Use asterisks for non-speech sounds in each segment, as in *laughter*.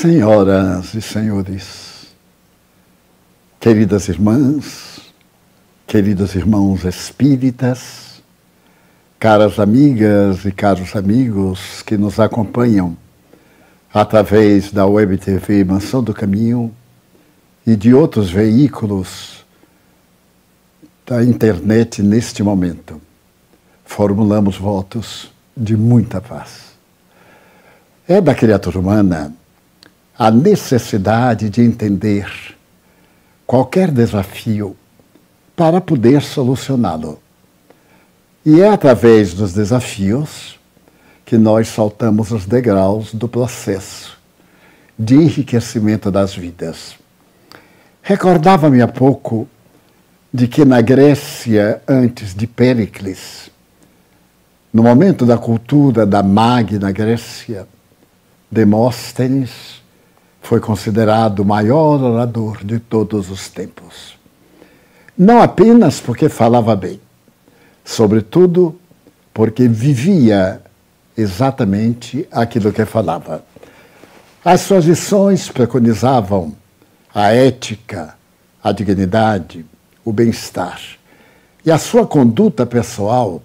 Senhoras e senhores, queridas irmãs, queridos irmãos espíritas, caras amigas e caros amigos que nos acompanham através da Web TV Mansão do Caminho e de outros veículos da internet neste momento. Formulamos votos de muita paz. É da criatura humana a necessidade de entender qualquer desafio para poder solucioná-lo. E é através dos desafios que nós saltamos os degraus do processo de enriquecimento das vidas. Recordava-me há pouco de que na Grécia, antes de Péricles, no momento da cultura da Magna Grécia, Demóstenes foi considerado o maior orador de todos os tempos. Não apenas porque falava bem, sobretudo porque vivia exatamente aquilo que falava. As suas lições preconizavam a ética, a dignidade, o bem-estar. E a sua conduta pessoal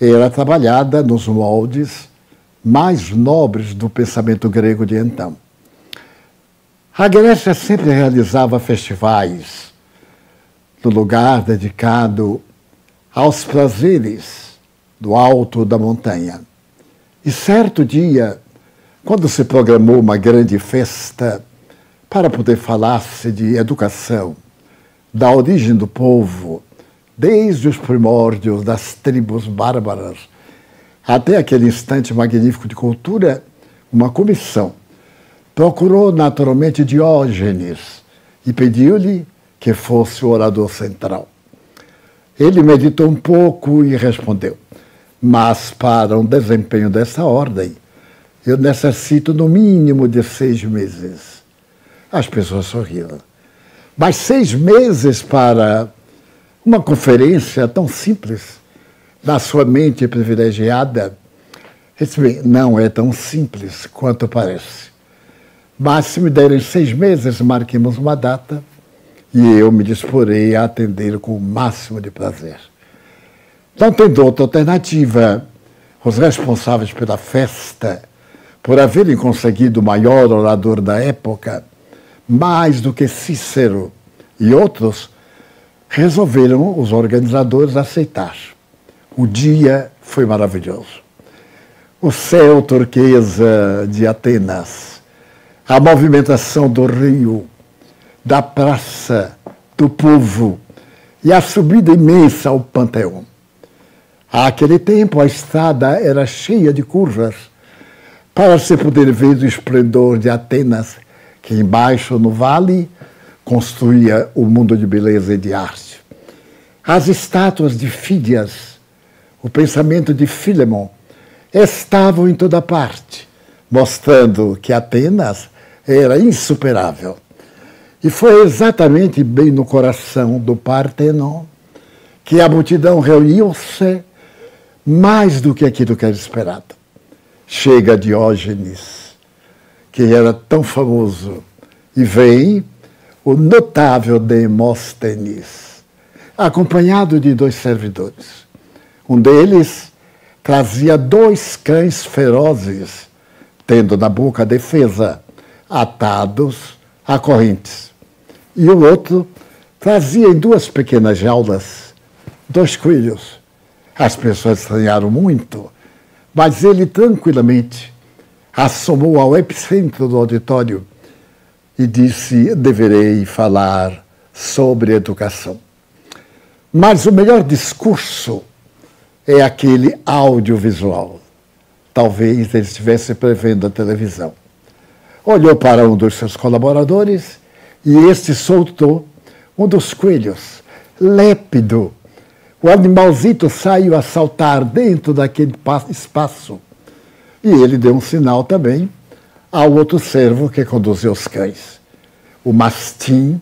era trabalhada nos moldes mais nobres do pensamento grego de então. A Grécia sempre realizava festivais no lugar dedicado aos prazeres do alto da montanha. E certo dia, quando se programou uma grande festa para poder falar-se de educação, da origem do povo, desde os primórdios das tribos bárbaras até aquele instante magnífico de cultura, uma comissão Procurou naturalmente Diógenes e pediu-lhe que fosse o orador central. Ele meditou um pouco e respondeu: Mas para um desempenho dessa ordem, eu necessito no mínimo de seis meses. As pessoas sorriram. Mas seis meses para uma conferência tão simples, na sua mente privilegiada, disse, não é tão simples quanto parece. Mas me deram seis meses, marquemos uma data e eu me disporei a atender com o máximo de prazer. Não tendo outra alternativa, os responsáveis pela festa, por haverem conseguido o maior orador da época, mais do que Cícero e outros, resolveram os organizadores aceitar. O dia foi maravilhoso. O céu turquesa de Atenas a movimentação do rio, da praça, do povo e a subida imensa ao Panteão. Àquele tempo, a estrada era cheia de curvas para se poder ver o esplendor de Atenas, que embaixo, no vale, construía o mundo de beleza e de arte. As estátuas de Fídias, o pensamento de Filemon, estavam em toda parte, mostrando que Atenas era insuperável. E foi exatamente bem no coração do Partenon que a multidão reuniu-se mais do que aquilo que era esperado. Chega Diógenes, que era tão famoso, e vem o notável Demóstenes, acompanhado de dois servidores. Um deles trazia dois cães ferozes, tendo na boca a defesa atados a correntes. E o outro trazia em duas pequenas jaulas dois coelhos. As pessoas estranharam muito, mas ele tranquilamente assomou ao epicentro do auditório e disse: Deverei falar sobre educação. Mas o melhor discurso é aquele audiovisual. Talvez ele estivesse prevendo a televisão. Olhou para um dos seus colaboradores e este soltou um dos coelhos, lépido. O animalzito saiu a saltar dentro daquele espaço. E ele deu um sinal também ao outro servo que conduziu os cães. O mastim,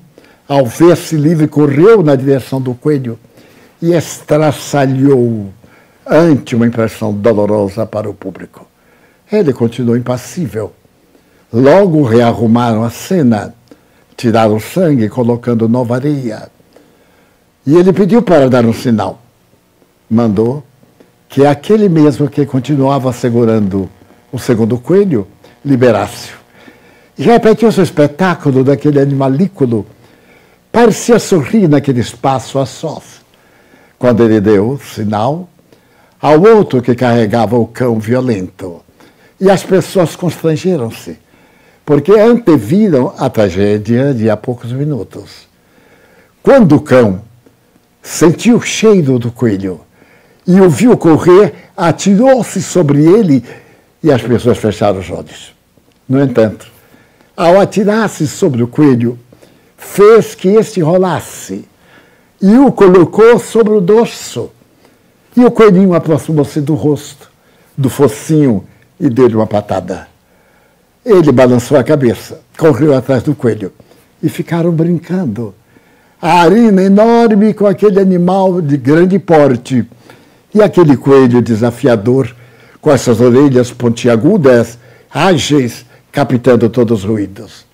ao ver-se livre, correu na direção do coelho e estraçalhou ante uma impressão dolorosa para o público. Ele continuou impassível. Logo rearrumaram a cena, tiraram o sangue, colocando nova areia. E ele pediu para dar um sinal. Mandou que aquele mesmo que continuava segurando o segundo coelho liberasse-o. E repetiu seu espetáculo daquele animalículo. Parecia sorrir naquele espaço a sós. Quando ele deu o sinal ao outro que carregava o cão violento. E as pessoas constrangeram-se porque anteviram a tragédia de há poucos minutos. Quando o cão sentiu o cheiro do coelho e o viu correr, atirou-se sobre ele e as pessoas fecharam os olhos. No entanto, ao atirar-se sobre o coelho, fez que este rolasse e o colocou sobre o dorso. E o coelhinho aproximou-se do rosto, do focinho e deu-lhe uma patada. Ele balançou a cabeça, correu atrás do coelho e ficaram brincando. A arena enorme com aquele animal de grande porte e aquele coelho desafiador com essas orelhas pontiagudas, ágeis, captando todos os ruídos.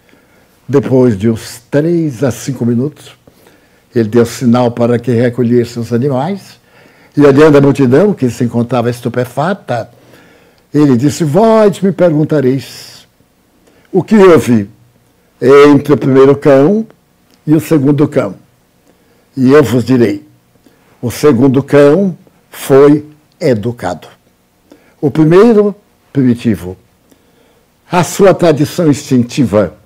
Depois de uns três a cinco minutos, ele deu sinal para que recolhessem os animais e olhando a multidão que se encontrava estupefata, ele disse: Vós me perguntareis o que houve é entre o primeiro cão e o segundo cão. E eu vos direi: o segundo cão foi educado. O primeiro, primitivo. A sua tradição instintiva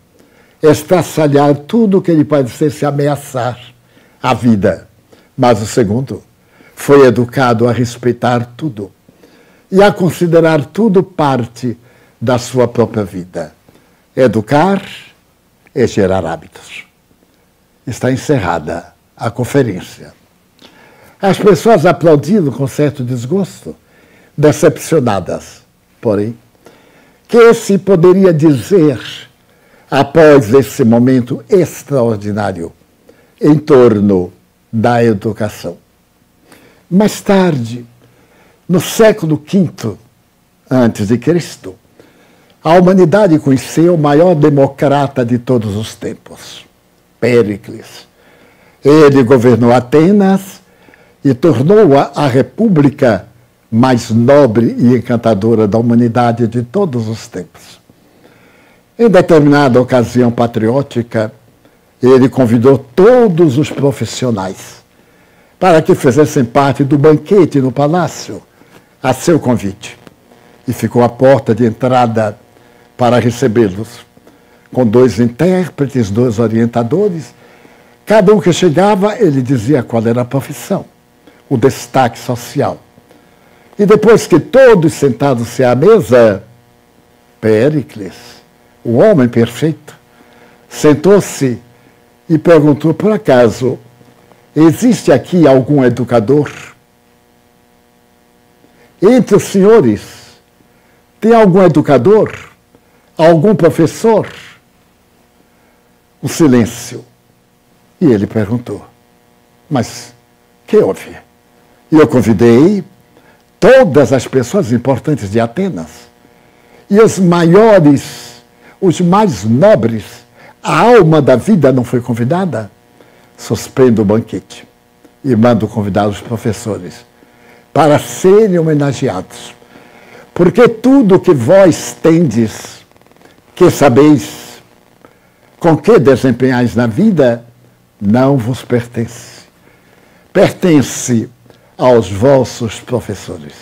é estraçalhar tudo o que lhe se ameaçar a vida. Mas o segundo foi educado a respeitar tudo e a considerar tudo parte da sua própria vida. Educar é gerar hábitos. Está encerrada a conferência. As pessoas aplaudiram com certo desgosto, decepcionadas, porém. Que se poderia dizer após esse momento extraordinário em torno da educação? Mais tarde, no século V cristo a humanidade conheceu o maior democrata de todos os tempos, Péricles. Ele governou Atenas e tornou-a a república mais nobre e encantadora da humanidade de todos os tempos. Em determinada ocasião patriótica, ele convidou todos os profissionais para que fizessem parte do banquete no palácio, a seu convite. E ficou a porta de entrada para recebê-los, com dois intérpretes, dois orientadores. Cada um que chegava, ele dizia qual era a profissão, o destaque social. E depois que todos sentados-se à mesa, Péricles, o homem perfeito, sentou-se e perguntou: por acaso, existe aqui algum educador? Entre os senhores, tem algum educador? algum professor? Um silêncio. E ele perguntou: Mas que houve? E eu convidei todas as pessoas importantes de Atenas e os maiores, os mais nobres, a alma da vida não foi convidada? Suspendo o banquete e mando convidar os professores para serem homenageados. Porque tudo que vós tendes que sabeis com que desempenhais na vida, não vos pertence. Pertence aos vossos professores.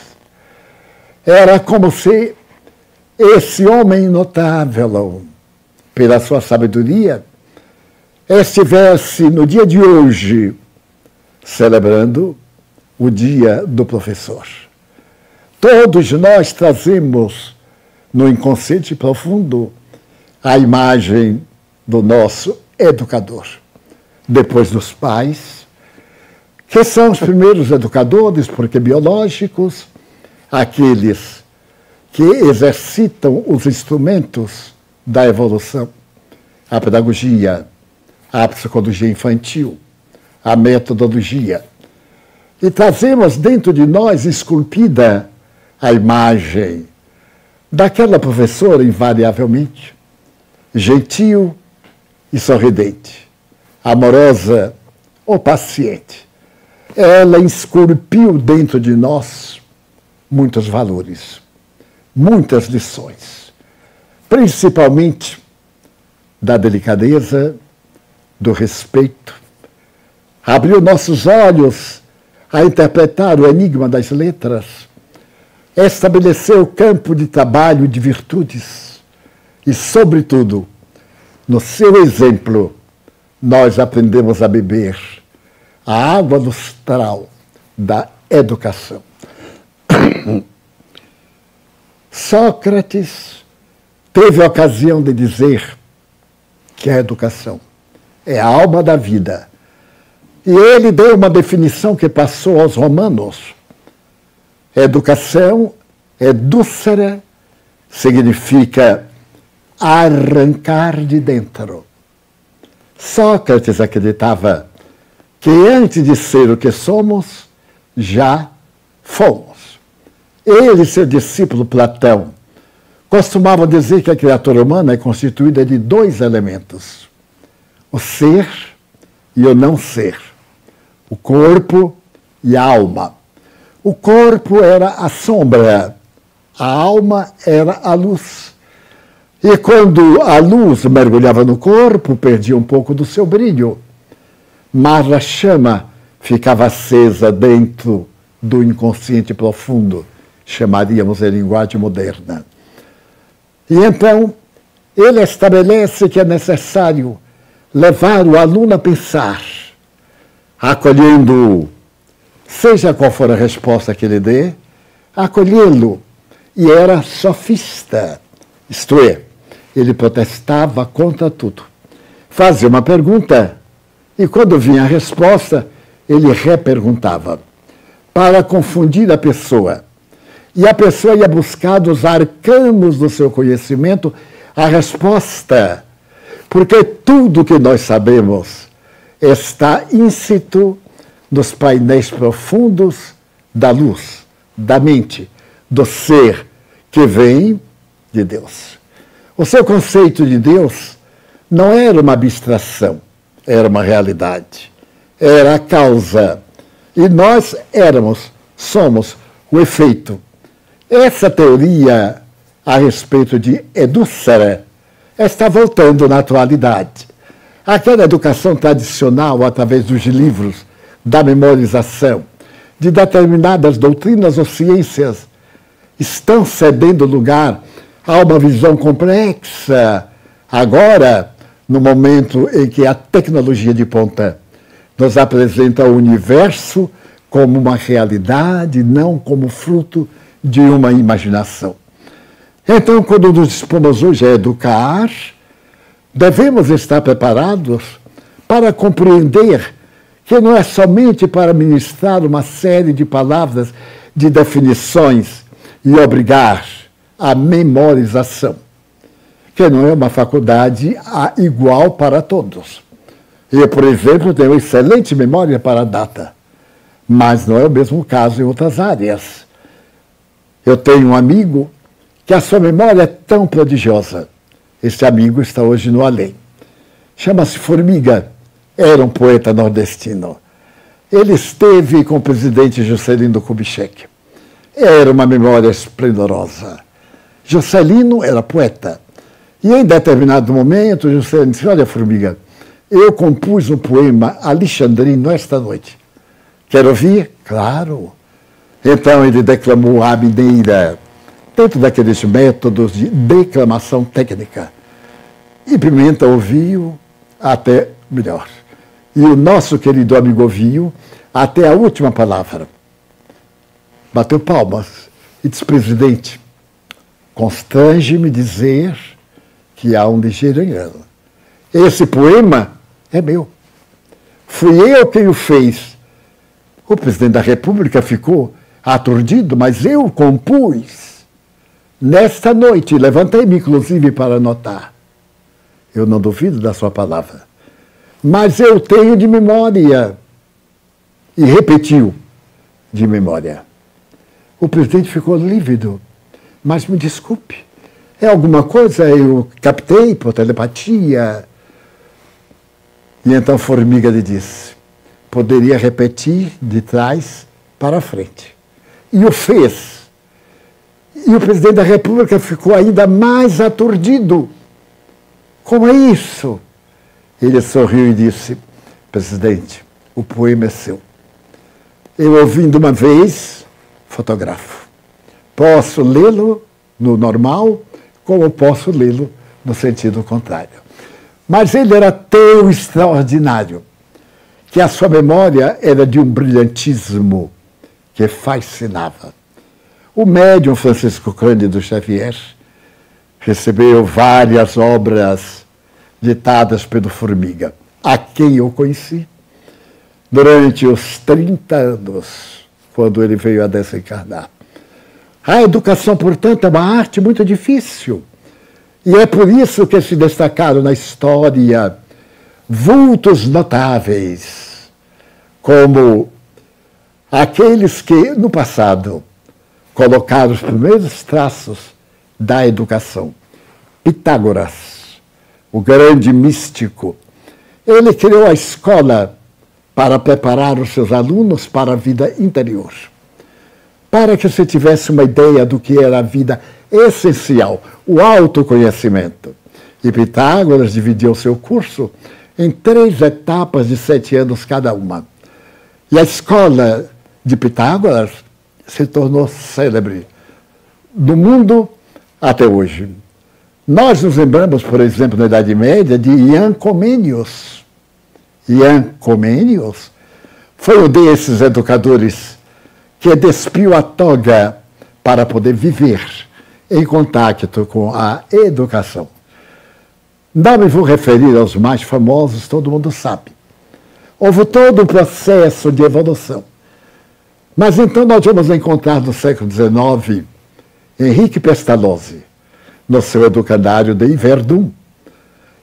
Era como se esse homem notável, pela sua sabedoria, estivesse no dia de hoje celebrando o dia do professor. Todos nós trazemos no inconsciente profundo a imagem do nosso educador. Depois dos pais, que são os primeiros educadores, porque biológicos, aqueles que exercitam os instrumentos da evolução, a pedagogia, a psicologia infantil, a metodologia. E trazemos dentro de nós esculpida a imagem daquela professora, invariavelmente, gentil e sorridente, amorosa ou paciente. Ela esculpiu dentro de nós muitos valores, muitas lições, principalmente da delicadeza, do respeito. Abriu nossos olhos a interpretar o enigma das letras, estabeleceu o campo de trabalho de virtudes e, sobretudo, no seu exemplo, nós aprendemos a beber a água lustral da educação. *coughs* Sócrates teve a ocasião de dizer que a educação é a alma da vida. E ele deu uma definição que passou aos romanos. Educação, edúcera, significa arrancar de dentro. Sócrates acreditava que antes de ser o que somos, já fomos. Ele e seu discípulo Platão costumavam dizer que a criatura humana é constituída de dois elementos: o ser e o não ser, o corpo e a alma. O corpo era a sombra, a alma era a luz. E quando a luz mergulhava no corpo, perdia um pouco do seu brilho, mas a chama ficava acesa dentro do inconsciente profundo, chamaríamos em linguagem moderna. E então, ele estabelece que é necessário levar o aluno a pensar, acolhendo, seja qual for a resposta que ele dê, acolhê-lo. E era sofista, isto é, ele protestava contra tudo. Fazia uma pergunta e, quando vinha a resposta, ele reperguntava para confundir a pessoa. E a pessoa ia buscar dos arcanos do seu conhecimento a resposta. Porque tudo que nós sabemos está íncito nos painéis profundos da luz, da mente, do ser que vem de Deus. O seu conceito de Deus não era uma abstração, era uma realidade, era a causa. E nós éramos, somos o efeito. Essa teoria a respeito de Edúcera está voltando na atualidade. Aquela educação tradicional através dos livros, da memorização, de determinadas doutrinas ou ciências, estão cedendo lugar Há uma visão complexa agora, no momento em que a tecnologia de ponta nos apresenta o universo como uma realidade, não como fruto de uma imaginação. Então, quando nos dispomos hoje a educar, devemos estar preparados para compreender que não é somente para ministrar uma série de palavras, de definições e obrigar a memorização, que não é uma faculdade igual para todos. Eu, por exemplo, tenho excelente memória para data, mas não é o mesmo caso em outras áreas. Eu tenho um amigo que a sua memória é tão prodigiosa. Este amigo está hoje no além. Chama-se Formiga. Era um poeta nordestino. Ele esteve com o presidente Juscelino Kubitschek. Era uma memória esplendorosa. Juscelino era poeta. E em determinado momento, Juscelino disse: Olha, formiga, eu compus um poema alexandrino esta noite. Quer ouvir? Claro. Então ele declamou a mineira, dentro daqueles métodos de declamação técnica. E Pimenta ouviu até melhor. E o nosso querido amigo ouviu até a última palavra. Bateu palmas e disse: Presidente, Constrange-me dizer que há um ligeiro engano. Esse poema é meu. Fui eu quem o fez. O presidente da República ficou aturdido, mas eu compus. Nesta noite, levantei-me, inclusive, para anotar. Eu não duvido da sua palavra. Mas eu tenho de memória. E repetiu de memória. O presidente ficou lívido. Mas me desculpe, é alguma coisa eu captei por telepatia. E então Formiga lhe disse: poderia repetir de trás para frente. E o fez. E o presidente da República ficou ainda mais aturdido. Como é isso? Ele sorriu e disse: Presidente, o poema é seu. Eu ouvindo uma vez, fotografo. Posso lê-lo no normal, como posso lê-lo no sentido contrário. Mas ele era tão extraordinário que a sua memória era de um brilhantismo que fascinava. O médium Francisco Cândido Xavier recebeu várias obras ditadas pelo Formiga, a quem eu conheci durante os 30 anos, quando ele veio a desencarnar. A educação, portanto, é uma arte muito difícil. E é por isso que se destacaram na história vultos notáveis, como aqueles que, no passado, colocaram os primeiros traços da educação. Pitágoras, o grande místico, ele criou a escola para preparar os seus alunos para a vida interior para que você tivesse uma ideia do que era a vida essencial, o autoconhecimento. E Pitágoras dividiu seu curso em três etapas de sete anos cada uma. E a escola de Pitágoras se tornou célebre no mundo até hoje. Nós nos lembramos, por exemplo, na Idade Média, de Ian Comênios. Ian Comênios foi um desses educadores que despiu a toga para poder viver em contato com a educação. Não me vou referir aos mais famosos, todo mundo sabe. Houve todo um processo de evolução. Mas então nós vamos encontrar no século XIX Henrique Pestalozzi, no seu educandário de Inverdun.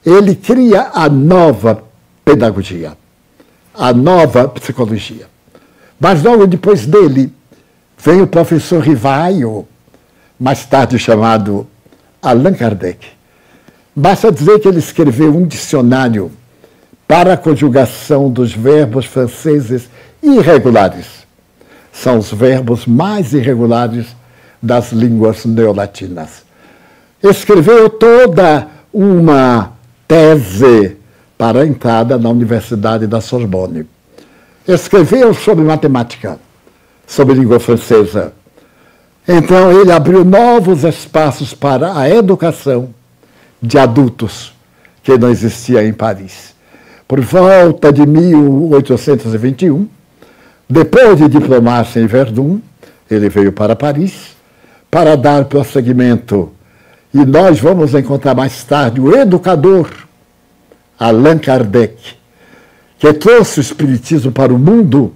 Ele cria a nova pedagogia, a nova psicologia. Mas logo depois dele vem o professor Rivaio, mais tarde chamado Allan Kardec. Basta dizer que ele escreveu um dicionário para a conjugação dos verbos franceses irregulares. São os verbos mais irregulares das línguas neolatinas. Escreveu toda uma tese para a entrada na Universidade da Sorbonne escreveu sobre matemática, sobre língua francesa. Então, ele abriu novos espaços para a educação de adultos que não existia em Paris. Por volta de 1821, depois de diplomar-se em Verdun, ele veio para Paris para dar prosseguimento. E nós vamos encontrar mais tarde o educador Allan Kardec, que trouxe o Espiritismo para o mundo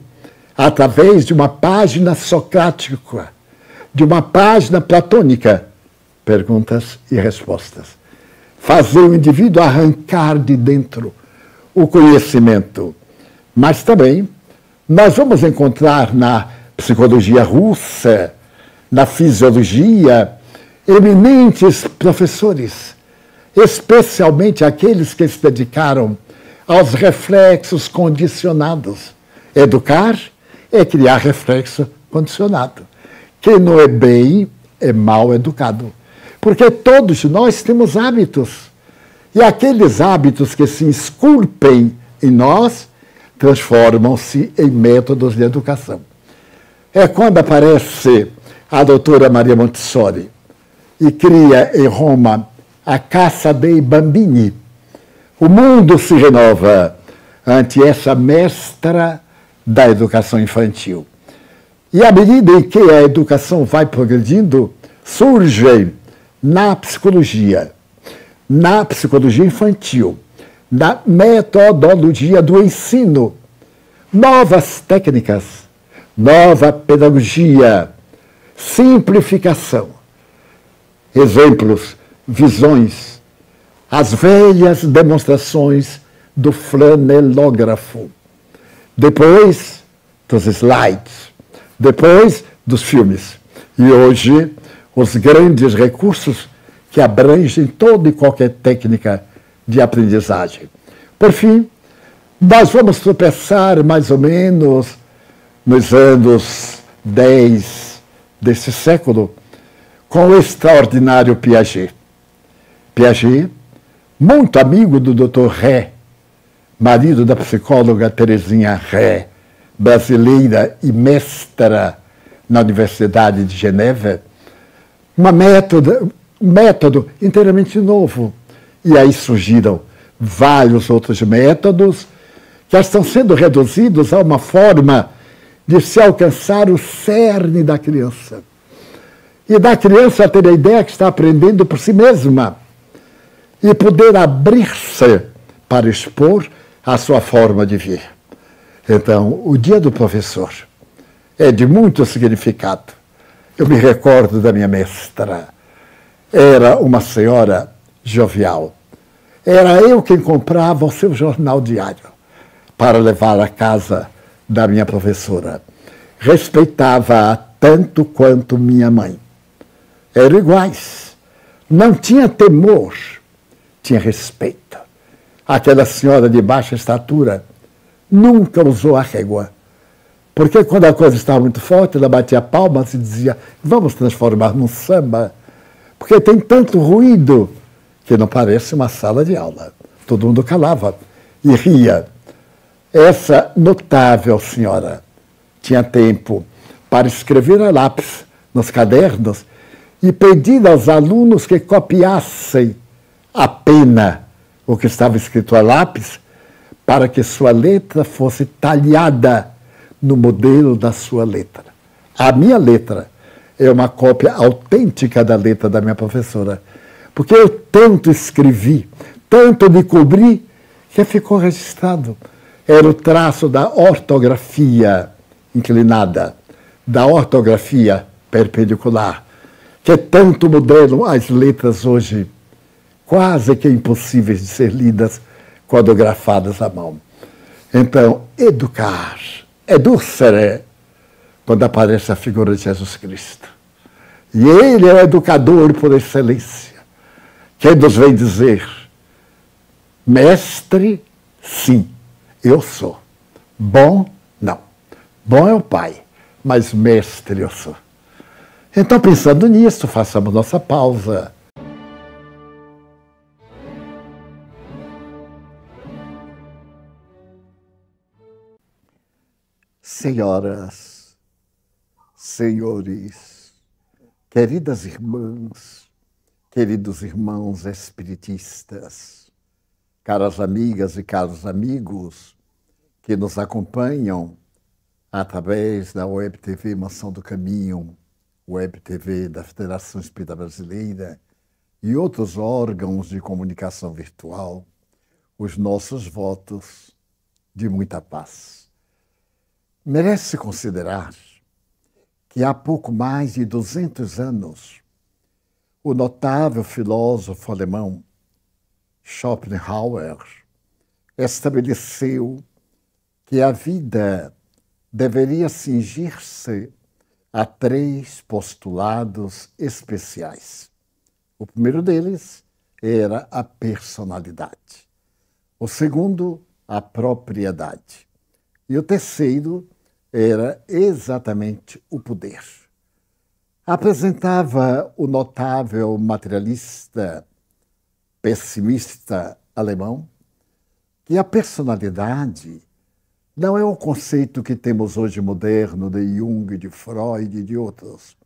através de uma página socrática, de uma página platônica, perguntas e respostas. Fazer o indivíduo arrancar de dentro o conhecimento. Mas também nós vamos encontrar na psicologia russa, na fisiologia, eminentes professores, especialmente aqueles que se dedicaram aos reflexos condicionados. Educar é criar reflexo condicionado. Quem não é bem é mal educado. Porque todos nós temos hábitos. E aqueles hábitos que se esculpem em nós transformam-se em métodos de educação. É quando aparece a doutora Maria Montessori e cria em Roma a Casa dei Bambini o mundo se renova ante essa mestra da educação infantil. E à medida em que a educação vai progredindo, surgem na psicologia, na psicologia infantil, na metodologia do ensino, novas técnicas, nova pedagogia, simplificação. Exemplos, visões, as velhas demonstrações do flanelógrafo. Depois dos slides, depois dos filmes. E hoje, os grandes recursos que abrangem toda e qualquer técnica de aprendizagem. Por fim, nós vamos tropeçar mais ou menos nos anos 10 desse século com o extraordinário Piaget. Piaget muito amigo do Dr. Ré, marido da psicóloga Terezinha Ré, brasileira e mestra na Universidade de Genebra, uma um método inteiramente novo. E aí surgiram vários outros métodos que estão sendo reduzidos a uma forma de se alcançar o cerne da criança. E da criança ter a ideia que está aprendendo por si mesma e poder abrir-se para expor a sua forma de vir. Então, o Dia do Professor é de muito significado. Eu me recordo da minha mestra. Era uma senhora jovial. Era eu quem comprava o seu jornal diário para levar à casa da minha professora. Respeitava-a tanto quanto minha mãe. Eram iguais. Não tinha temor tinha respeito. Aquela senhora de baixa estatura nunca usou a régua. Porque quando a coisa estava muito forte, ela batia palmas e dizia: vamos transformar num samba. Porque tem tanto ruído que não parece uma sala de aula. Todo mundo calava e ria. Essa notável senhora tinha tempo para escrever a lápis nos cadernos e pedir aos alunos que copiassem a pena o que estava escrito a lápis para que sua letra fosse talhada no modelo da sua letra. A minha letra é uma cópia autêntica da letra da minha professora, porque eu tanto escrevi, tanto me cobri, que ficou registrado. Era o traço da ortografia inclinada, da ortografia perpendicular, que tanto mudam as letras hoje quase que impossíveis de ser lidas grafadas à mão. Então, educar, educere, é quando aparece a figura de Jesus Cristo. E ele é o educador por excelência. Quem nos vem dizer, mestre, sim, eu sou. Bom, não. Bom é o Pai, mas mestre eu sou. Então, pensando nisso, façamos nossa pausa Senhoras, senhores, queridas irmãs, queridos irmãos espiritistas, caras amigas e caros amigos que nos acompanham através da Web TV Mansão do Caminho, Web TV da Federação Espírita Brasileira e outros órgãos de comunicação virtual, os nossos votos de muita paz. Merece considerar que há pouco mais de 200 anos, o notável filósofo alemão Schopenhauer estabeleceu que a vida deveria cingir-se a três postulados especiais. O primeiro deles era a personalidade, o segundo, a propriedade, e o terceiro, era exatamente o poder. Apresentava o notável materialista pessimista alemão que a personalidade não é o conceito que temos hoje moderno de Jung, de Freud e de outros.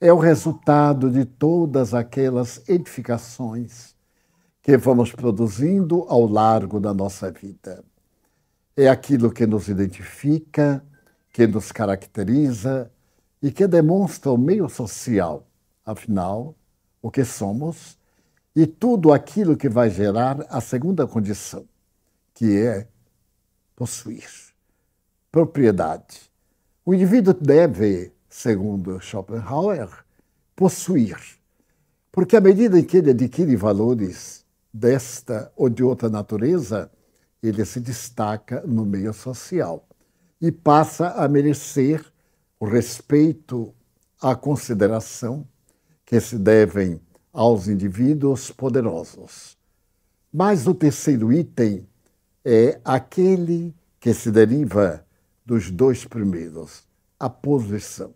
É o resultado de todas aquelas edificações que vamos produzindo ao largo da nossa vida. É aquilo que nos identifica, que nos caracteriza e que demonstra o meio social, afinal, o que somos e tudo aquilo que vai gerar a segunda condição, que é possuir. Propriedade. O indivíduo deve, segundo Schopenhauer, possuir, porque à medida em que ele adquire valores desta ou de outra natureza, ele se destaca no meio social e passa a merecer o respeito, a consideração que se devem aos indivíduos poderosos. Mas o terceiro item é aquele que se deriva dos dois primeiros, a posição.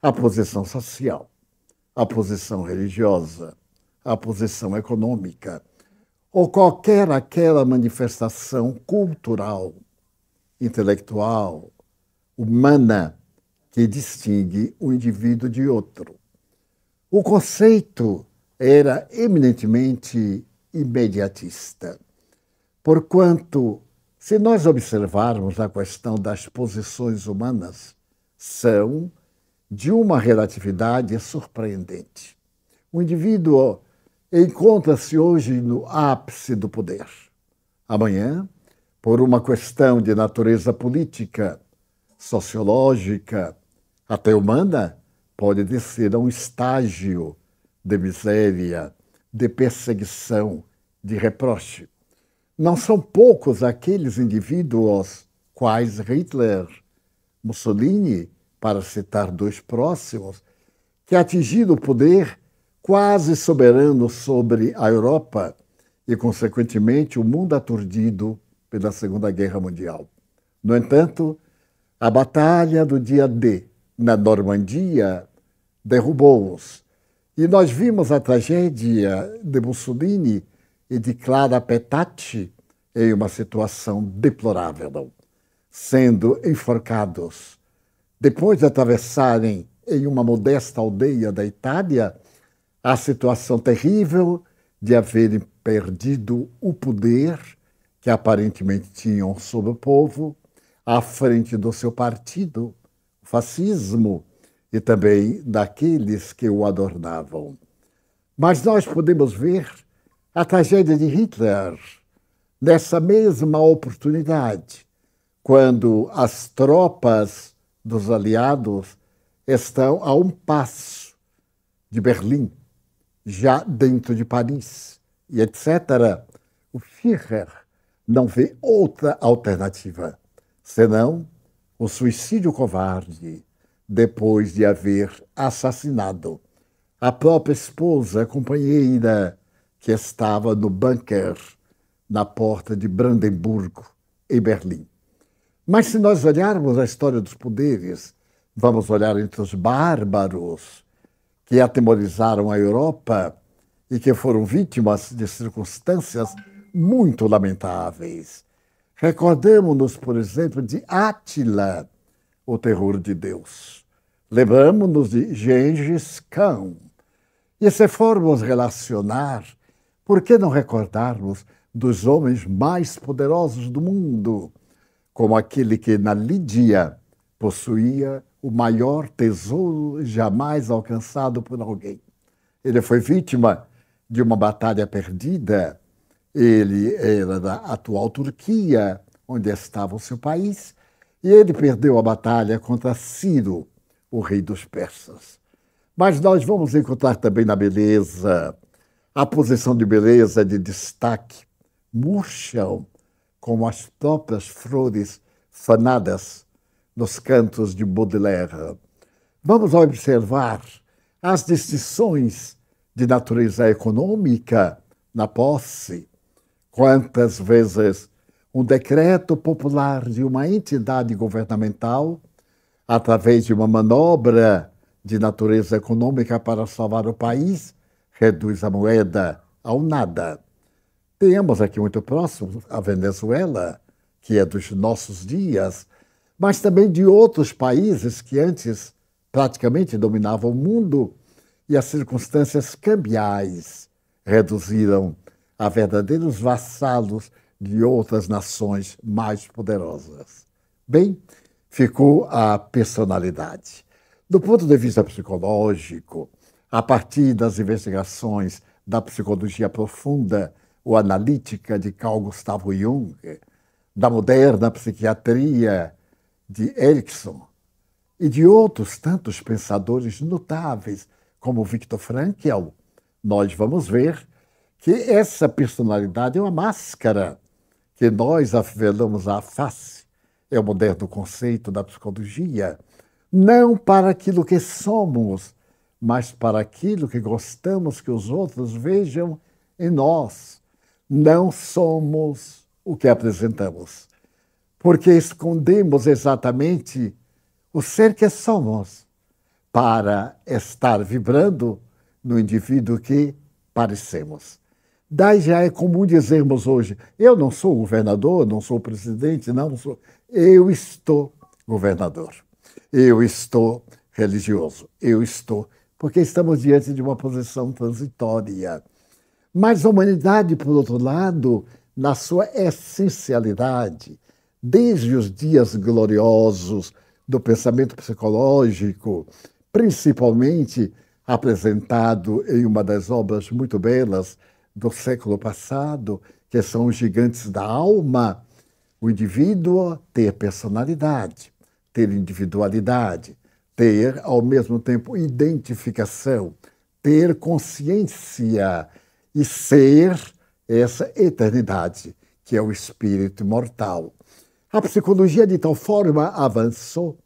A posição social, a posição religiosa, a posição econômica, ou qualquer aquela manifestação cultural intelectual, humana, que distingue um indivíduo de outro. O conceito era eminentemente imediatista, porquanto, se nós observarmos a questão das posições humanas, são de uma relatividade surpreendente. O indivíduo encontra-se hoje no ápice do poder. Amanhã por uma questão de natureza política, sociológica, até humana, pode descer a um estágio de miséria, de perseguição, de reproche. Não são poucos aqueles indivíduos quais Hitler, Mussolini, para citar dois próximos, que atingido o poder quase soberano sobre a Europa e, consequentemente, o mundo aturdido pela Segunda Guerra Mundial. No entanto, a batalha do dia D na Normandia derrubou-os. E nós vimos a tragédia de Mussolini e de Clara Petacci em uma situação deplorável, sendo enforcados. Depois de atravessarem em uma modesta aldeia da Itália a situação terrível de haverem perdido o poder que aparentemente tinham sobre o povo, à frente do seu partido, o fascismo, e também daqueles que o adornavam. Mas nós podemos ver a tragédia de Hitler nessa mesma oportunidade, quando as tropas dos aliados estão a um passo de Berlim, já dentro de Paris, e etc. O Führer não vê outra alternativa senão o suicídio covarde depois de haver assassinado a própria esposa, a companheira que estava no bunker na porta de Brandemburgo em Berlim. Mas se nós olharmos a história dos poderes, vamos olhar entre os bárbaros que atemorizaram a Europa e que foram vítimas de circunstâncias muito lamentáveis. Recordemos-nos, por exemplo, de Átila, o terror de Deus. Lembramos-nos de Gengis Khan. E se formos relacionar, por que não recordarmos dos homens mais poderosos do mundo, como aquele que na Lídia possuía o maior tesouro jamais alcançado por alguém? Ele foi vítima de uma batalha perdida ele era da atual Turquia, onde estava o seu país, e ele perdeu a batalha contra Ciro, o rei dos persas. Mas nós vamos encontrar também na beleza a posição de beleza de destaque, murcham como as próprias flores fanadas nos cantos de Baudelaire. Vamos observar as distinções de natureza econômica na posse, Quantas vezes um decreto popular de uma entidade governamental, através de uma manobra de natureza econômica para salvar o país, reduz a moeda ao nada. Temos aqui muito próximo a Venezuela, que é dos nossos dias, mas também de outros países que antes praticamente dominavam o mundo e as circunstâncias cambiais reduziram a verdadeiros vassalos de outras nações mais poderosas. Bem, ficou a personalidade. Do ponto de vista psicológico, a partir das investigações da psicologia profunda ou analítica de Carl Gustavo Jung, da moderna psiquiatria de Erickson e de outros tantos pensadores notáveis como Viktor Frankl, nós vamos ver que essa personalidade é uma máscara que nós afivelamos à face. É o moderno conceito da psicologia. Não para aquilo que somos, mas para aquilo que gostamos que os outros vejam em nós. Não somos o que apresentamos, porque escondemos exatamente o ser que somos para estar vibrando no indivíduo que parecemos. Daí já é comum dizermos hoje: eu não sou governador, não sou presidente, não sou. Eu estou governador, eu estou religioso, eu estou. Porque estamos diante de uma posição transitória. Mas a humanidade, por outro lado, na sua essencialidade, desde os dias gloriosos do pensamento psicológico, principalmente apresentado em uma das obras muito belas do século passado, que são os gigantes da alma, o indivíduo ter personalidade, ter individualidade, ter, ao mesmo tempo, identificação, ter consciência e ser essa eternidade, que é o espírito imortal. A psicologia, de tal forma, avançou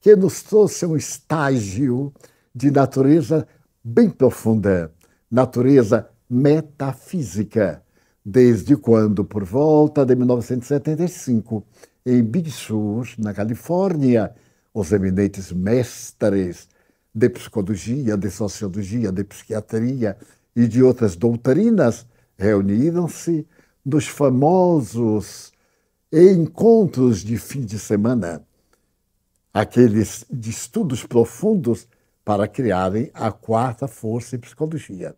que nos trouxe um estágio de natureza bem profunda, natureza metafísica, desde quando, por volta de 1975, em Big Sur, na Califórnia, os eminentes mestres de psicologia, de sociologia, de psiquiatria e de outras doutrinas reuniram-se nos famosos encontros de fim de semana, aqueles de estudos profundos para criarem a quarta força em psicologia.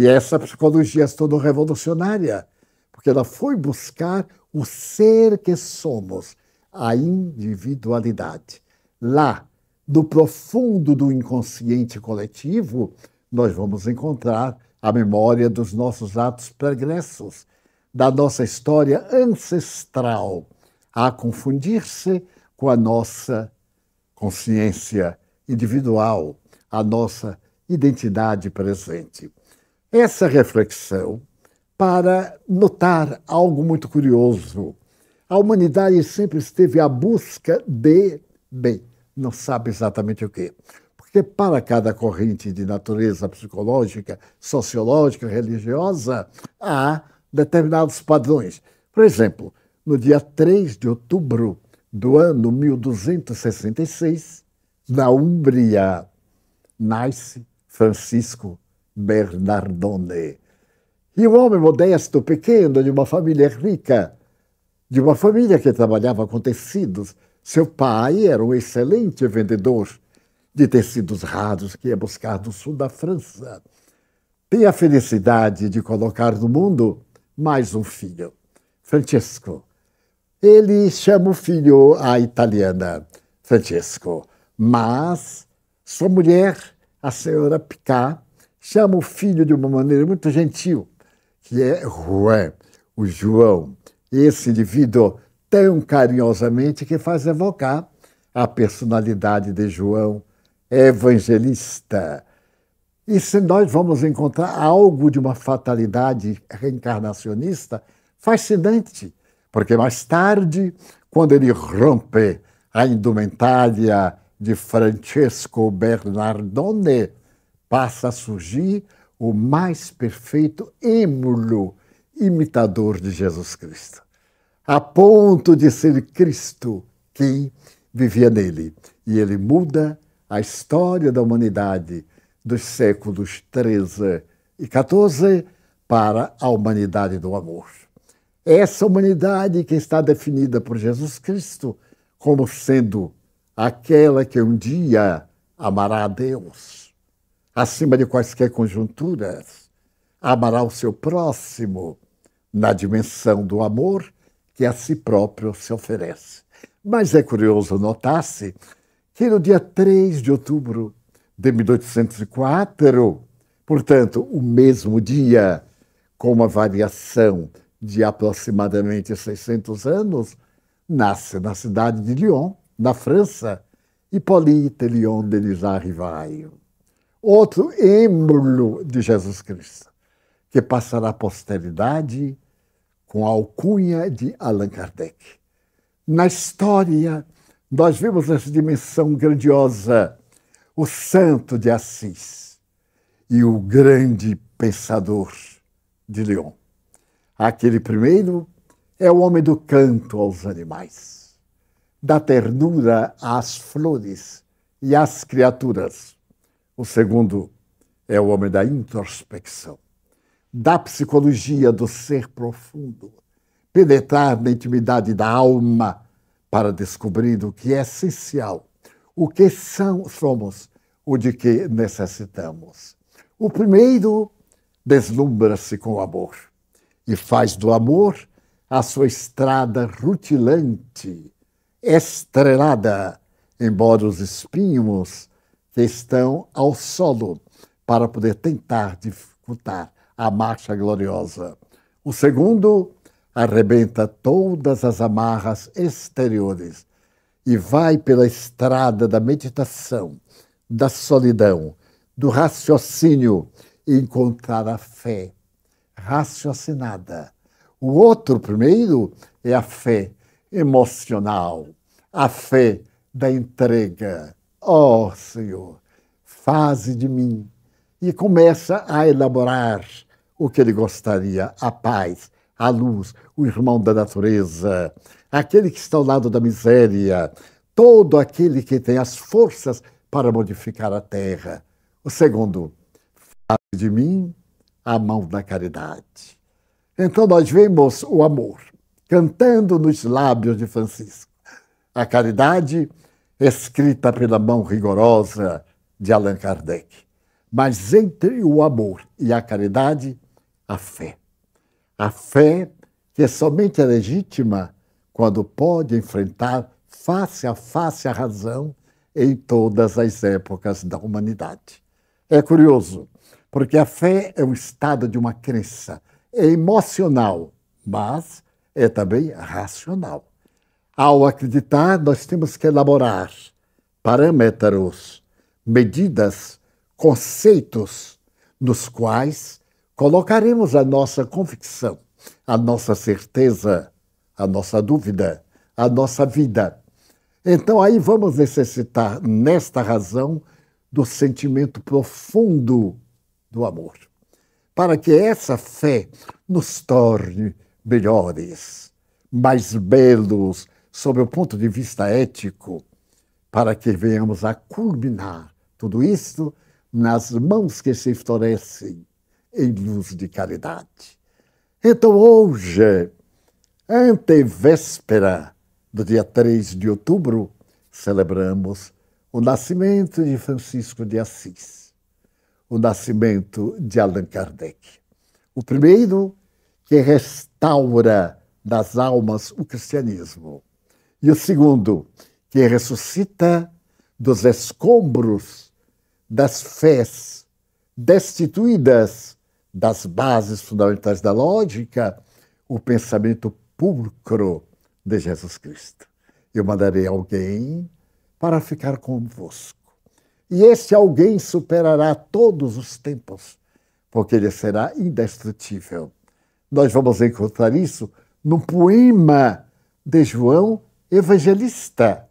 E essa psicologia se tornou revolucionária, porque ela foi buscar o ser que somos, a individualidade. Lá, no profundo do inconsciente coletivo, nós vamos encontrar a memória dos nossos atos pregressos, da nossa história ancestral, a confundir-se com a nossa consciência individual, a nossa identidade presente essa reflexão para notar algo muito curioso. A humanidade sempre esteve à busca de bem, não sabe exatamente o que. Porque para cada corrente de natureza psicológica, sociológica, religiosa, há determinados padrões. Por exemplo, no dia 3 de outubro do ano 1266, na Umbria, nasce Francisco Bernardone. E um homem modesto, pequeno, de uma família rica, de uma família que trabalhava com tecidos. Seu pai era um excelente vendedor de tecidos raros que ia buscar no sul da França. Tem a felicidade de colocar no mundo mais um filho, Francesco. Ele chama o filho a italiana, Francesco, mas sua mulher, a senhora Picard, chama o filho de uma maneira muito gentil, que é Juan, o João. Esse indivíduo tão carinhosamente que faz evocar a personalidade de João evangelista. E se nós vamos encontrar algo de uma fatalidade reencarnacionista fascinante, porque mais tarde, quando ele rompe a indumentária de Francesco Bernardone, passa a surgir o mais perfeito êmulo imitador de Jesus Cristo, a ponto de ser Cristo quem vivia nele. E ele muda a história da humanidade dos séculos 13 e 14 para a humanidade do amor. Essa humanidade que está definida por Jesus Cristo como sendo aquela que um dia amará a Deus acima de quaisquer conjunturas, amará o seu próximo na dimensão do amor que a si próprio se oferece. Mas é curioso notar-se que no dia 3 de outubro de 1804, portanto, o mesmo dia, com uma variação de aproximadamente 600 anos, nasce na cidade de Lyon, na França, Hippolyte Lyon de Rivaio outro êmbolo de Jesus Cristo, que passará à posteridade com a alcunha de Allan Kardec. Na história, nós vimos essa dimensão grandiosa, o santo de Assis e o grande pensador de Lyon. Aquele primeiro é o homem do canto aos animais, da ternura às flores e às criaturas. O segundo é o homem da introspecção, da psicologia do ser profundo, penetrar na intimidade da alma para descobrir o que é essencial, o que são, somos, o de que necessitamos. O primeiro deslumbra-se com o amor e faz do amor a sua estrada rutilante, estrelada, embora os espinhos estão ao solo para poder tentar dificultar a marcha gloriosa. O segundo arrebenta todas as amarras exteriores e vai pela estrada da meditação, da solidão, do raciocínio e encontrar a fé raciocinada. O outro, primeiro, é a fé emocional, a fé da entrega, Ó oh, Senhor, faze de mim. E começa a elaborar o que ele gostaria: a paz, a luz, o irmão da natureza, aquele que está ao lado da miséria, todo aquele que tem as forças para modificar a terra. O segundo, faze de mim a mão da caridade. Então nós vemos o amor cantando nos lábios de Francisco. A caridade escrita pela mão rigorosa de Allan Kardec. Mas entre o amor e a caridade, a fé. A fé que é somente é legítima quando pode enfrentar face a face a razão em todas as épocas da humanidade. É curioso, porque a fé é um estado de uma crença, é emocional, mas é também racional. Ao acreditar, nós temos que elaborar parâmetros, medidas, conceitos nos quais colocaremos a nossa convicção, a nossa certeza, a nossa dúvida, a nossa vida. Então, aí vamos necessitar, nesta razão, do sentimento profundo do amor, para que essa fé nos torne melhores, mais belos, sob o ponto de vista ético, para que venhamos a culminar tudo isto nas mãos que se florescem em luz de caridade. Então, hoje, antevéspera do dia 3 de outubro, celebramos o nascimento de Francisco de Assis, o nascimento de Allan Kardec. O primeiro que restaura das almas o cristianismo. E o segundo, que ressuscita dos escombros das fés destituídas das bases fundamentais da lógica, o pensamento pulcro de Jesus Cristo. Eu mandarei alguém para ficar convosco. E esse alguém superará todos os tempos, porque ele será indestrutível. Nós vamos encontrar isso no poema de João evangelista.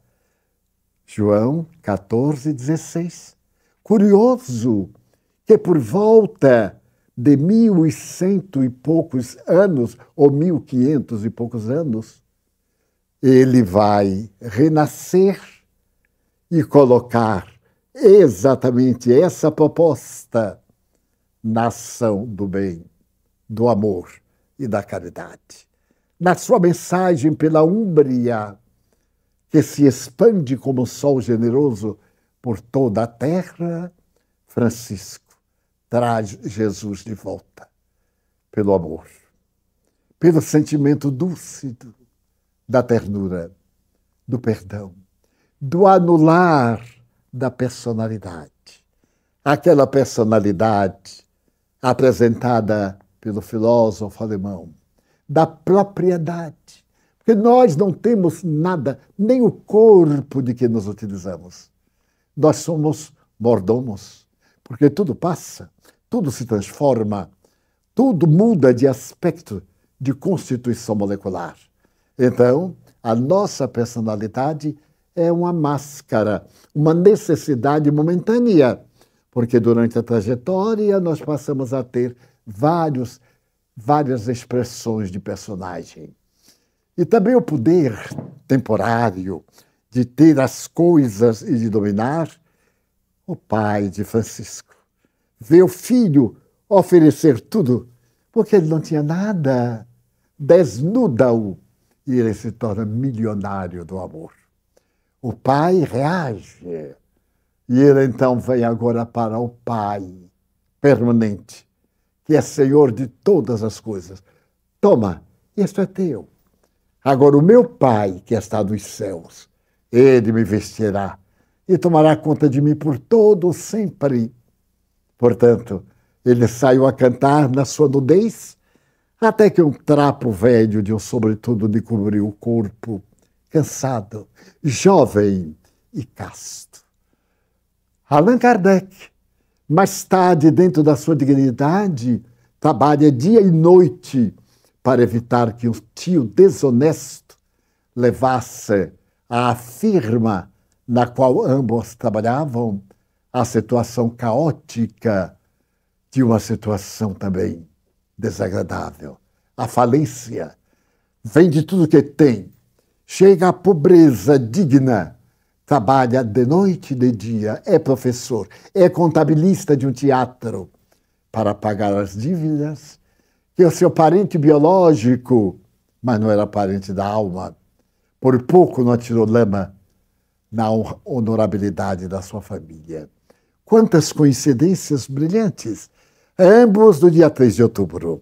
João 14, 16. Curioso que por volta de mil e cento e poucos anos, ou mil quinhentos e poucos anos, ele vai renascer e colocar exatamente essa proposta na ação do bem, do amor e da caridade. Na sua mensagem pela Umbria, que se expande como sol generoso por toda a terra, Francisco traz Jesus de volta pelo amor, pelo sentimento dúcido da ternura, do perdão, do anular da personalidade. Aquela personalidade apresentada pelo filósofo alemão, da propriedade que nós não temos nada, nem o corpo de que nos utilizamos. Nós somos mordomos, porque tudo passa, tudo se transforma, tudo muda de aspecto, de constituição molecular. Então, a nossa personalidade é uma máscara, uma necessidade momentânea, porque durante a trajetória nós passamos a ter vários, várias expressões de personagem. E também o poder temporário de ter as coisas e de dominar, o pai de Francisco vê o filho oferecer tudo, porque ele não tinha nada, desnuda-o e ele se torna milionário do amor. O pai reage e ele então vem agora para o pai permanente, que é senhor de todas as coisas. Toma, isso é teu. Agora, o meu Pai, que é está dos céus, ele me vestirá e tomará conta de mim por todo sempre. Portanto, ele saiu a cantar na sua nudez, até que um trapo velho de um sobretudo lhe cobriu o corpo, cansado, jovem e casto. Allan Kardec, mais tarde, dentro da sua dignidade, trabalha dia e noite para evitar que um tio desonesto levasse à firma na qual ambos trabalhavam a situação caótica de uma situação também desagradável. A falência vende tudo que tem, chega à pobreza digna, trabalha de noite e de dia, é professor, é contabilista de um teatro para pagar as dívidas que é seu parente biológico, mas não era parente da alma. Por pouco não atirou lama na honorabilidade da sua família. Quantas coincidências brilhantes! Ambos do dia 3 de outubro,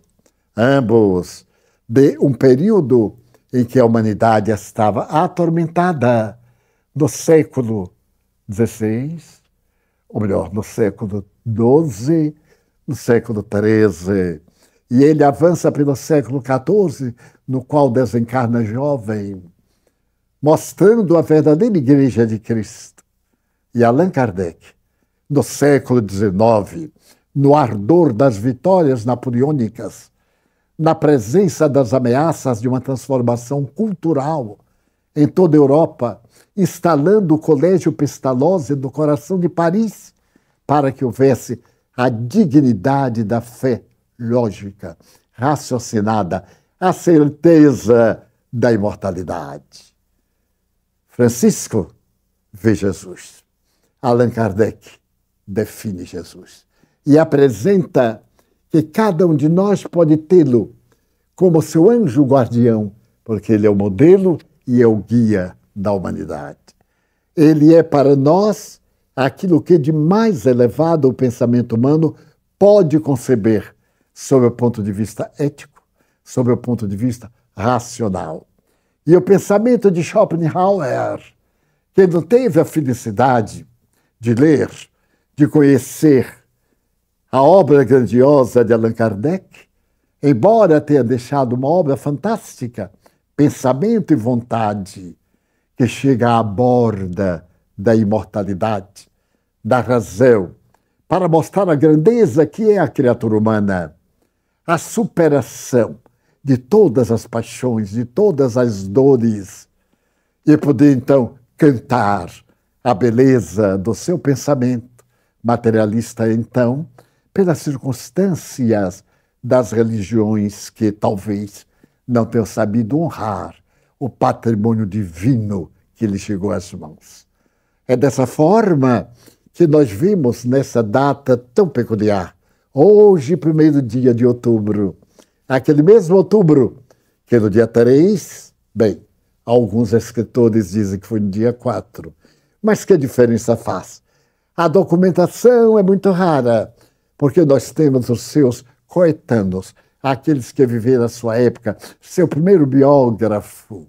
ambos de um período em que a humanidade estava atormentada no século XVI, ou melhor, no século XII, no século XIII e ele avança pelo século XIV, no qual desencarna jovem, mostrando a verdadeira Igreja de Cristo. E Allan Kardec, no século XIX, no ardor das vitórias napoleônicas, na presença das ameaças de uma transformação cultural em toda a Europa, instalando o Colégio Pestalozzi no coração de Paris, para que houvesse a dignidade da fé lógica, raciocinada, a certeza da imortalidade. Francisco vê Jesus. Allan Kardec define Jesus e apresenta que cada um de nós pode tê-lo como seu anjo guardião, porque ele é o modelo e é o guia da humanidade. Ele é para nós aquilo que de mais elevado o pensamento humano pode conceber sob o ponto de vista ético, sob o ponto de vista racional. E o pensamento de Schopenhauer, que não teve a felicidade de ler, de conhecer a obra grandiosa de Allan Kardec, embora tenha deixado uma obra fantástica, Pensamento e Vontade, que chega à borda da imortalidade, da razão, para mostrar a grandeza que é a criatura humana a superação de todas as paixões, de todas as dores, e poder então cantar a beleza do seu pensamento materialista, então, pelas circunstâncias das religiões que talvez não tenham sabido honrar o patrimônio divino que lhe chegou às mãos. É dessa forma que nós vimos nessa data tão peculiar Hoje, primeiro dia de outubro, aquele mesmo outubro, que no dia 3, bem, alguns escritores dizem que foi no dia 4. Mas que diferença faz? A documentação é muito rara, porque nós temos os seus coetanos, aqueles que viveram a sua época, seu primeiro biógrafo.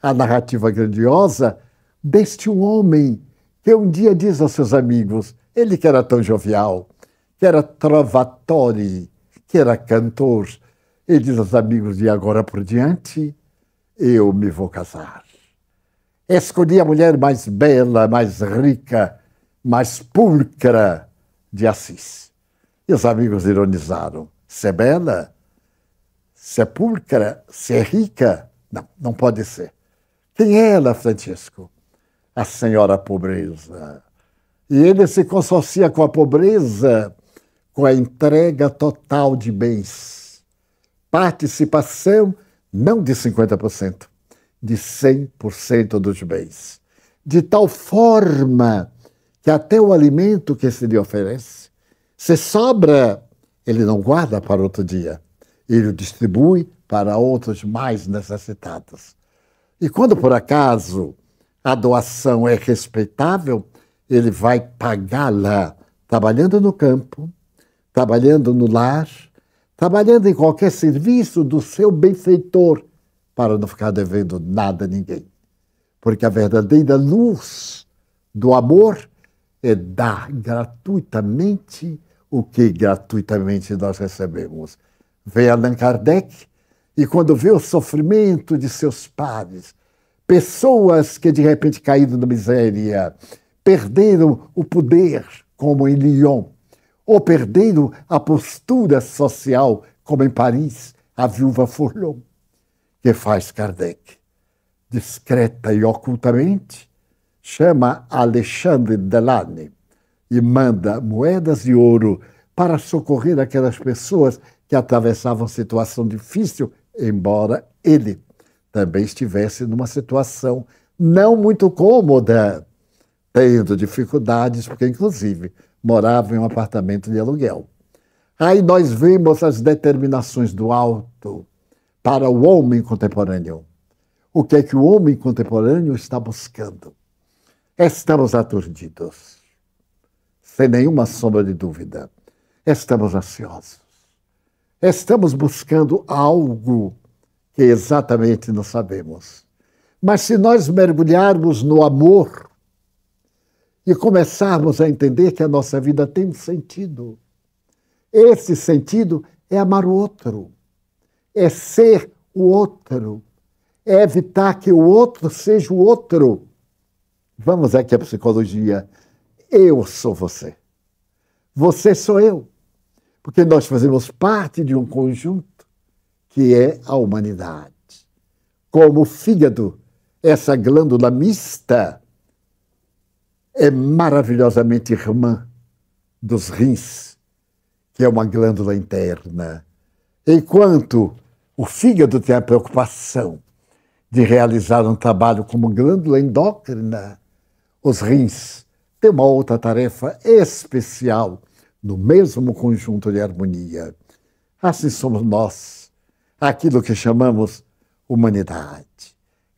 A narrativa grandiosa deste um homem que um dia diz aos seus amigos, ele que era tão jovial, que era trovatore, que era cantor, ele diz aos amigos: "E agora por diante, eu me vou casar. Escolhi a mulher mais bela, mais rica, mais pulcra de Assis. E os amigos ironizaram: se é bela, se é pulcra, se é rica, não, não pode ser. Quem é ela, Francisco? A senhora pobreza. E ele se consorcia com a pobreza com a entrega total de bens. Participação não de 50%, de 100% dos bens. De tal forma que até o alimento que se lhe oferece, se sobra, ele não guarda para outro dia, ele o distribui para outros mais necessitados. E quando por acaso a doação é respeitável, ele vai pagá-la trabalhando no campo, trabalhando no lar, trabalhando em qualquer serviço do seu benfeitor, para não ficar devendo nada a ninguém. Porque a verdadeira luz do amor é dar gratuitamente o que gratuitamente nós recebemos. Vem Allan Kardec e, quando vê o sofrimento de seus pares, pessoas que de repente caíram na miséria, perderam o poder, como em Lyon, ou perdendo a postura social, como em Paris, a viúva Fourlon. Que faz Kardec? Discreta e ocultamente, chama Alexandre Delane e manda moedas de ouro para socorrer aquelas pessoas que atravessavam situação difícil, embora ele também estivesse numa situação não muito cômoda, tendo dificuldades, porque, inclusive, morava em um apartamento de aluguel. Aí nós vemos as determinações do alto para o homem contemporâneo. O que é que o homem contemporâneo está buscando? Estamos aturdidos, sem nenhuma sombra de dúvida. Estamos ansiosos. Estamos buscando algo que exatamente não sabemos. Mas se nós mergulharmos no amor e começarmos a entender que a nossa vida tem um sentido. Esse sentido é amar o outro, é ser o outro, é evitar que o outro seja o outro. Vamos aqui à psicologia. Eu sou você. Você sou eu. Porque nós fazemos parte de um conjunto que é a humanidade. Como o fígado, essa glândula mista é maravilhosamente irmã dos rins, que é uma glândula interna. Enquanto o fígado tem a preocupação de realizar um trabalho como glândula endócrina, os rins têm uma outra tarefa especial no mesmo conjunto de harmonia. Assim somos nós, aquilo que chamamos humanidade.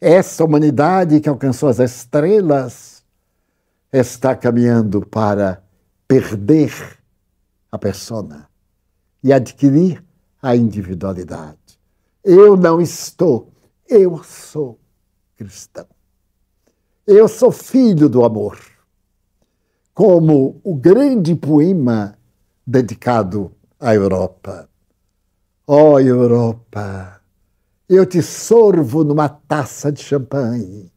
Essa humanidade que alcançou as estrelas está caminhando para perder a persona e adquirir a individualidade. Eu não estou, eu sou cristão. Eu sou filho do amor. Como o grande poema dedicado à Europa. Ó oh, Europa, eu te sorvo numa taça de champanhe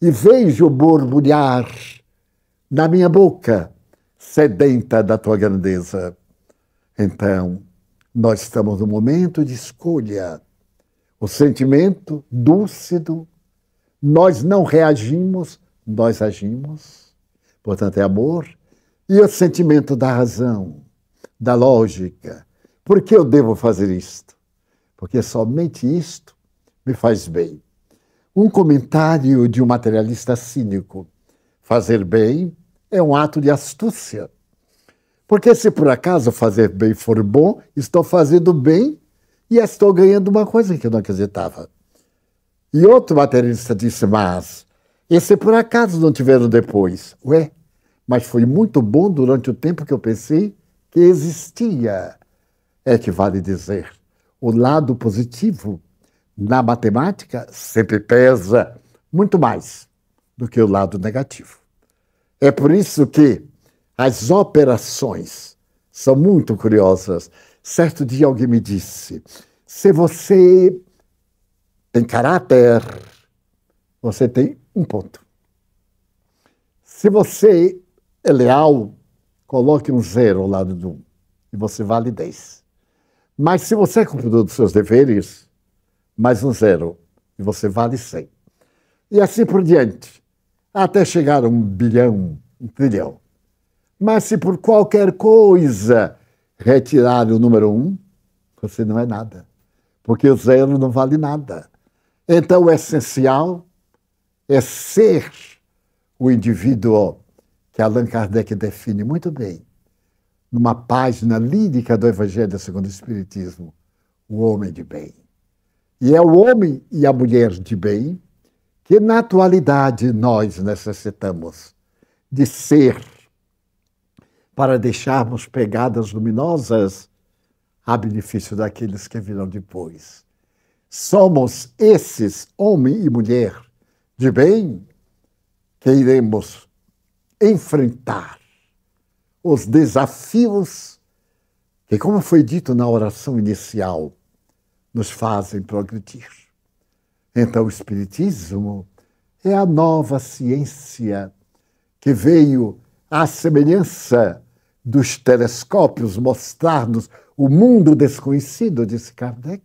e vejo borbulhar na minha boca, sedenta da tua grandeza. Então, nós estamos no momento de escolha. O sentimento dúcido, nós não reagimos, nós agimos. Portanto, é amor. E o sentimento da razão, da lógica. Por que eu devo fazer isto? Porque somente isto me faz bem. Um comentário de um materialista cínico Fazer bem é um ato de astúcia. Porque se por acaso fazer bem for bom, estou fazendo bem e estou ganhando uma coisa que eu não acreditava. E outro baterista disse, mas, e se por acaso não tiveram depois? Ué, mas foi muito bom durante o tempo que eu pensei que existia. É que vale dizer, o lado positivo na matemática sempre pesa muito mais do que o lado negativo. É por isso que as operações são muito curiosas. Certo dia alguém me disse: se você tem caráter, você tem um ponto. Se você é leal, coloque um zero ao lado do um e você vale dez. Mas se você é cumpridor dos seus deveres, mais um zero e você vale cem. E assim por diante até chegar a um bilhão, um trilhão. Mas se por qualquer coisa retirar o número um, você não é nada, porque o zero não vale nada. Então, o essencial é ser o indivíduo que Allan Kardec define muito bem, numa página lírica do Evangelho segundo o Espiritismo, o homem de bem. E é o homem e a mulher de bem que na atualidade nós necessitamos de ser para deixarmos pegadas luminosas a benefício daqueles que virão depois. Somos esses, homem e mulher de bem, que iremos enfrentar os desafios que, como foi dito na oração inicial, nos fazem progredir. Então, o Espiritismo é a nova ciência que veio à semelhança dos telescópios mostrar-nos o mundo desconhecido, disse Kardec.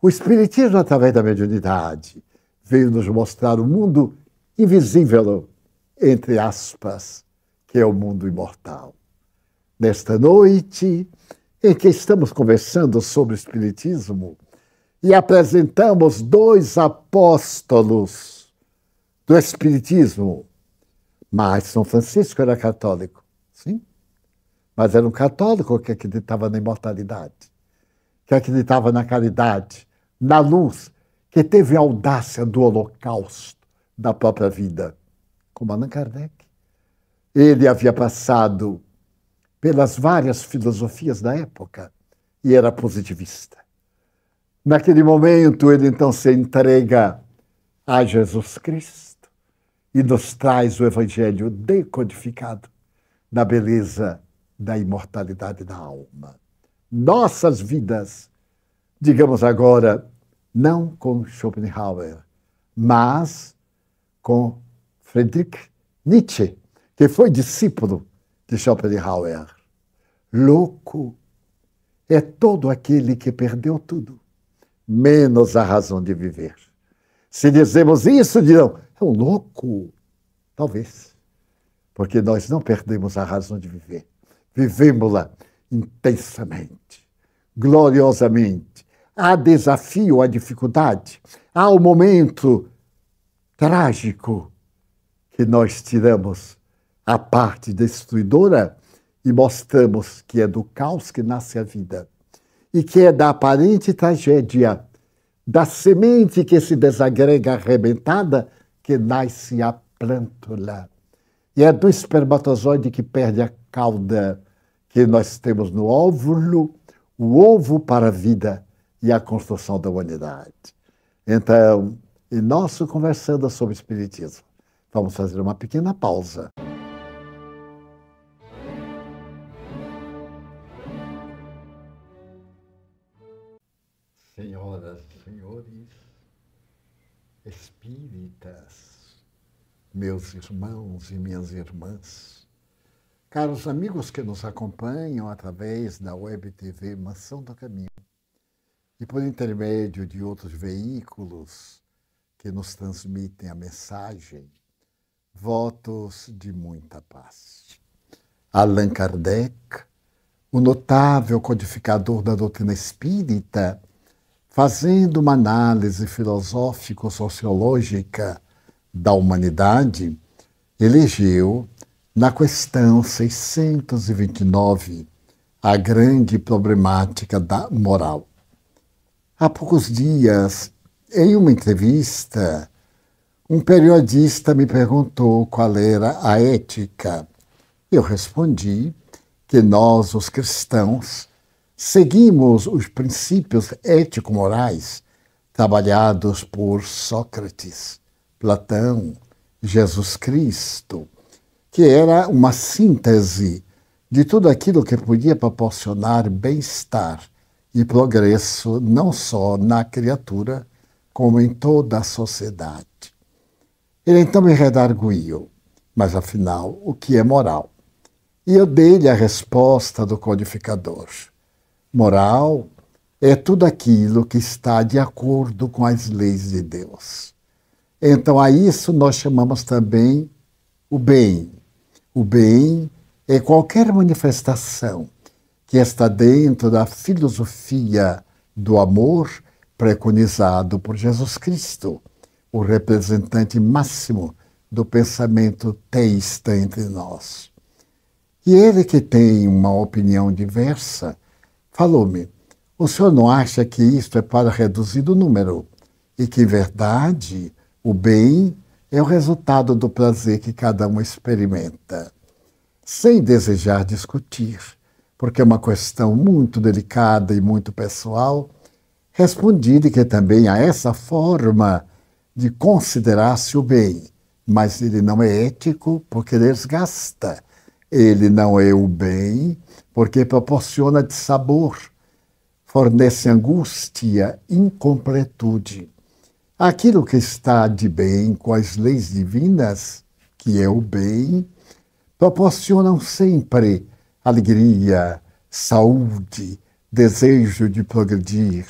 O Espiritismo, através da mediunidade, veio nos mostrar o mundo invisível, entre aspas, que é o mundo imortal. Nesta noite em que estamos conversando sobre o Espiritismo, e apresentamos dois apóstolos do Espiritismo. Mas São Francisco era católico, sim? Mas era um católico que acreditava na imortalidade, que acreditava na caridade, na luz, que teve a audácia do holocausto da própria vida, como Allan Kardec. Ele havia passado pelas várias filosofias da época e era positivista. Naquele momento, ele então se entrega a Jesus Cristo e nos traz o Evangelho decodificado na beleza da imortalidade da alma. Nossas vidas, digamos agora, não com Schopenhauer, mas com Friedrich Nietzsche, que foi discípulo de Schopenhauer. Louco é todo aquele que perdeu tudo menos a razão de viver. Se dizemos isso, dirão, é um louco. Talvez. Porque nós não perdemos a razão de viver. Vivemos-la intensamente, gloriosamente. Há desafio, há dificuldade. Há o um momento trágico que nós tiramos a parte destruidora e mostramos que é do caos que nasce a vida e que é da aparente tragédia, da semente que se desagrega arrebentada, que nasce a plântula. E é do espermatozoide que perde a cauda, que nós temos no óvulo, o ovo para a vida e a construção da humanidade. Então, em nosso conversando sobre Espiritismo. Vamos fazer uma pequena pausa. meus irmãos e minhas irmãs, caros amigos que nos acompanham através da Web TV Mansão do Caminho e por intermédio de outros veículos que nos transmitem a mensagem, votos de muita paz. Allan Kardec, o notável codificador da doutrina espírita, fazendo uma análise filosófico-sociológica da humanidade, elegeu na questão 629 a grande problemática da moral. Há poucos dias, em uma entrevista, um periodista me perguntou qual era a ética. Eu respondi que nós, os cristãos, seguimos os princípios ético-morais trabalhados por Sócrates. Platão, Jesus Cristo, que era uma síntese de tudo aquilo que podia proporcionar bem-estar e progresso não só na criatura, como em toda a sociedade. Ele então me redarguiu, mas afinal, o que é moral? E eu dei-lhe a resposta do codificador. Moral é tudo aquilo que está de acordo com as leis de Deus. Então, a isso nós chamamos também o bem. O bem é qualquer manifestação que está dentro da filosofia do amor preconizado por Jesus Cristo, o representante máximo do pensamento teísta entre nós. E ele, que tem uma opinião diversa, falou-me: o senhor não acha que isto é para reduzir o número e que, em verdade, o bem é o resultado do prazer que cada um experimenta, sem desejar discutir, porque é uma questão muito delicada e muito pessoal. Respondi-lhe que também há essa forma de considerar-se o bem, mas ele não é ético porque desgasta. Ele não é o bem porque proporciona de sabor, fornece angústia, incompletude. Aquilo que está de bem com as leis divinas, que é o bem, proporcionam sempre alegria, saúde, desejo de progredir,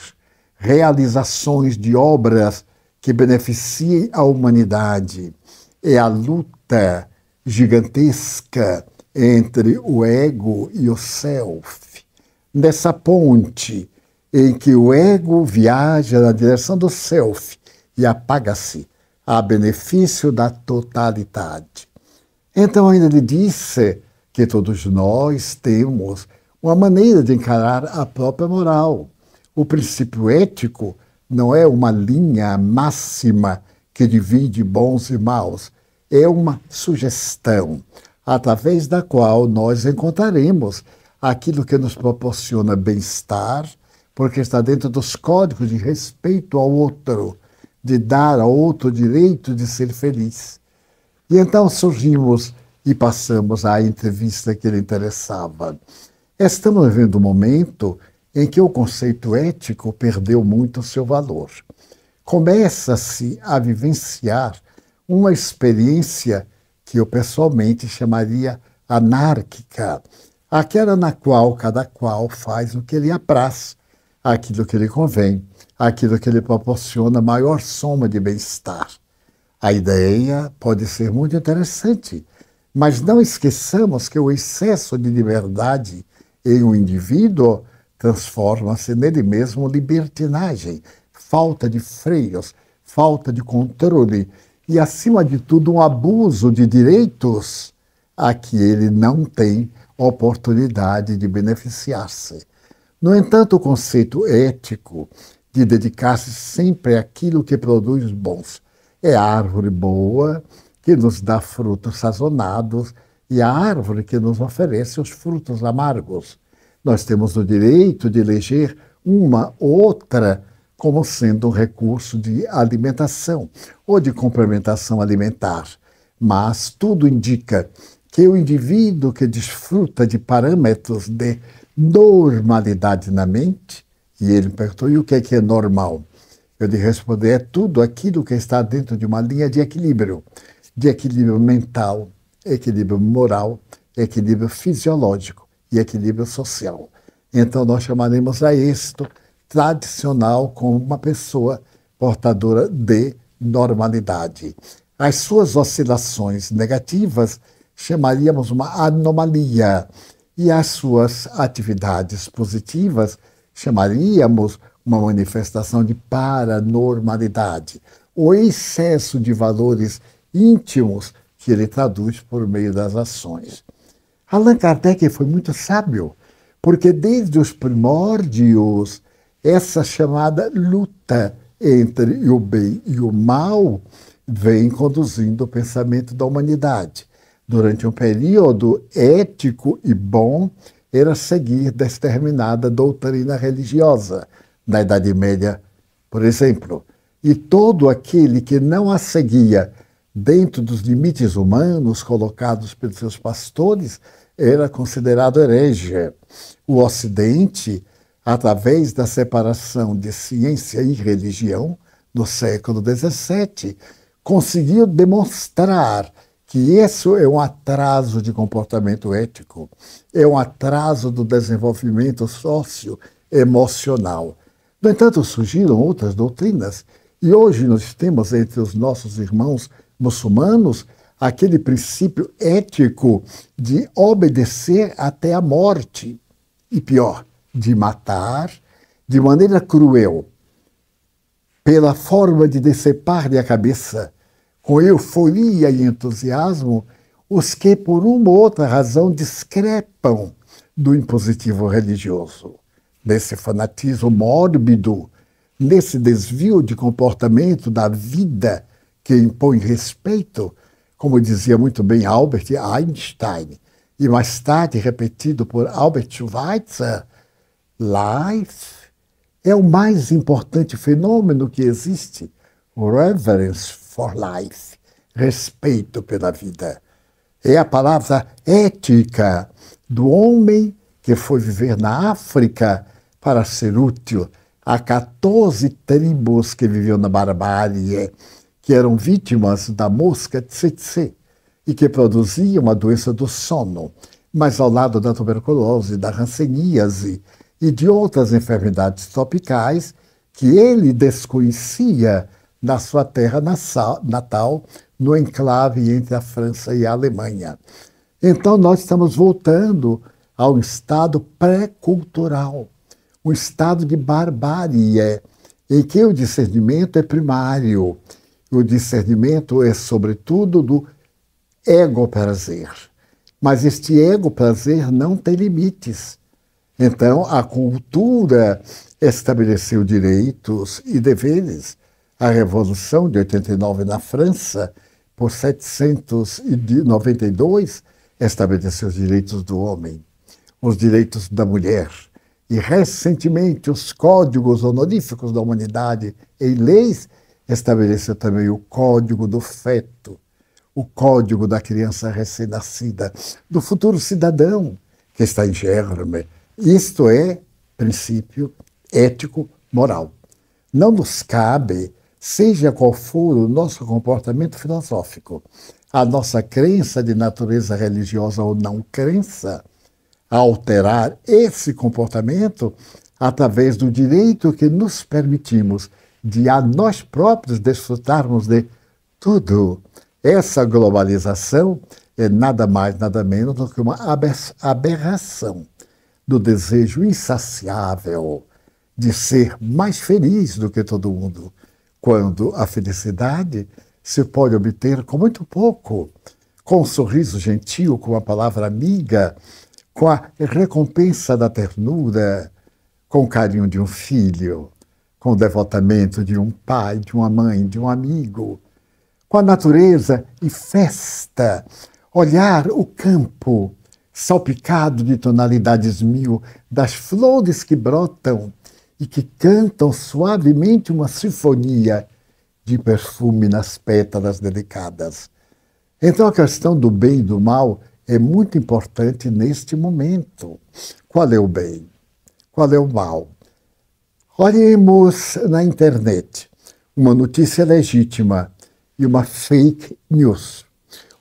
realizações de obras que beneficiem a humanidade. É a luta gigantesca entre o ego e o self. Nessa ponte em que o ego viaja na direção do self e apaga-se a benefício da totalidade. Então, ainda ele disse que todos nós temos uma maneira de encarar a própria moral. O princípio ético não é uma linha máxima que divide bons e maus, é uma sugestão através da qual nós encontraremos aquilo que nos proporciona bem-estar, porque está dentro dos códigos de respeito ao outro de dar a outro o direito de ser feliz. E então surgimos e passamos à entrevista que lhe interessava. Estamos vivendo um momento em que o conceito ético perdeu muito seu valor. Começa-se a vivenciar uma experiência que eu pessoalmente chamaria anárquica, aquela na qual cada qual faz o que lhe apraz, aquilo que lhe convém aquilo que lhe proporciona maior soma de bem-estar. A ideia pode ser muito interessante, mas não esqueçamos que o excesso de liberdade em um indivíduo transforma-se nele mesmo libertinagem, falta de freios, falta de controle e, acima de tudo, um abuso de direitos a que ele não tem oportunidade de beneficiar-se. No entanto, o conceito ético de dedicar-se sempre àquilo que produz bons. É a árvore boa que nos dá frutos sazonados e a árvore que nos oferece os frutos amargos. Nós temos o direito de eleger uma outra como sendo um recurso de alimentação ou de complementação alimentar. Mas tudo indica que o indivíduo que desfruta de parâmetros de normalidade na mente e ele perguntou: e o que é que é normal? Eu lhe respondi: é tudo aquilo que está dentro de uma linha de equilíbrio, de equilíbrio mental, equilíbrio moral, equilíbrio fisiológico e equilíbrio social. Então nós chamaremos a êxito tradicional como uma pessoa portadora de normalidade. As suas oscilações negativas chamaríamos uma anomalia e as suas atividades positivas chamaríamos uma manifestação de paranormalidade, o excesso de valores íntimos que ele traduz por meio das ações. Allan Kardec foi muito sábio, porque desde os primórdios, essa chamada luta entre o bem e o mal vem conduzindo o pensamento da humanidade. Durante um período ético e bom, era seguir determinada doutrina religiosa na Idade Média, por exemplo. E todo aquele que não a seguia dentro dos limites humanos colocados pelos seus pastores era considerado herege. O Ocidente, através da separação de ciência e religião, no século XVII, conseguiu demonstrar que isso é um atraso de comportamento ético, é um atraso do desenvolvimento socioemocional. No entanto, surgiram outras doutrinas e hoje nós temos entre os nossos irmãos muçulmanos aquele princípio ético de obedecer até a morte e pior, de matar de maneira cruel pela forma de decepar-lhe a cabeça com euforia e entusiasmo os que, por uma ou outra razão, discrepam do impositivo religioso. Nesse fanatismo mórbido, nesse desvio de comportamento da vida que impõe respeito, como dizia muito bem Albert Einstein, e mais tarde repetido por Albert Schweitzer, life é o mais importante fenômeno que existe. Reverence for life, respeito pela vida. É a palavra ética do homem que foi viver na África para ser útil a 14 tribos que viviam na barbárie, que eram vítimas da mosca tsetse e que produziam a doença do sono, mas ao lado da tuberculose, da ranceníase e de outras enfermidades tropicais que ele desconhecia na sua terra natal, no enclave entre a França e a Alemanha. Então, nós estamos voltando a um estado pré-cultural, um estado de barbárie, em que o discernimento é primário. O discernimento é, sobretudo, do ego-prazer. Mas este ego-prazer não tem limites. Então, a cultura estabeleceu direitos e deveres a Revolução de 89 na França, por 792, estabeleceu os direitos do homem, os direitos da mulher e, recentemente, os códigos honoríficos da humanidade em leis estabeleceu também o Código do Feto, o Código da Criança Recém-Nascida, do futuro cidadão que está em germe. Isto é princípio ético-moral. Não nos cabe seja qual for o nosso comportamento filosófico, a nossa crença de natureza religiosa ou não crença, alterar esse comportamento através do direito que nos permitimos de a nós próprios desfrutarmos de tudo. Essa globalização é nada mais, nada menos do que uma aberração do desejo insaciável de ser mais feliz do que todo mundo, quando a felicidade se pode obter com muito pouco, com um sorriso gentil, com uma palavra amiga, com a recompensa da ternura, com o carinho de um filho, com o devotamento de um pai, de uma mãe, de um amigo, com a natureza e festa, olhar o campo salpicado de tonalidades mil das flores que brotam e que cantam suavemente uma sinfonia de perfume nas pétalas delicadas. Então, a questão do bem e do mal é muito importante neste momento. Qual é o bem? Qual é o mal? Olhemos na internet uma notícia legítima e uma fake news.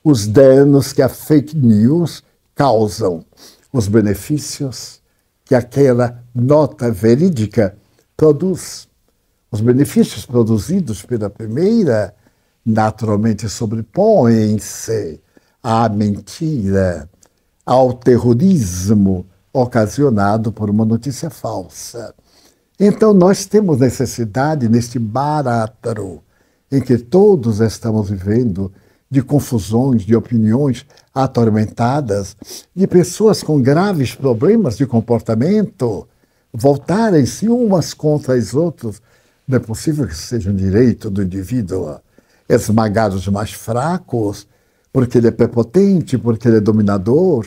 Os danos que a fake news causam, os benefícios que aquela nota verídica, produz os benefícios produzidos pela primeira, naturalmente sobrepõem-se à mentira, ao terrorismo ocasionado por uma notícia falsa. Então, nós temos necessidade, neste barato em que todos estamos vivendo, de confusões, de opiniões atormentadas, de pessoas com graves problemas de comportamento, voltarem-se umas contra as outras, não é possível que seja um direito do indivíduo esmagar os mais fracos, porque ele é prepotente, porque ele é dominador,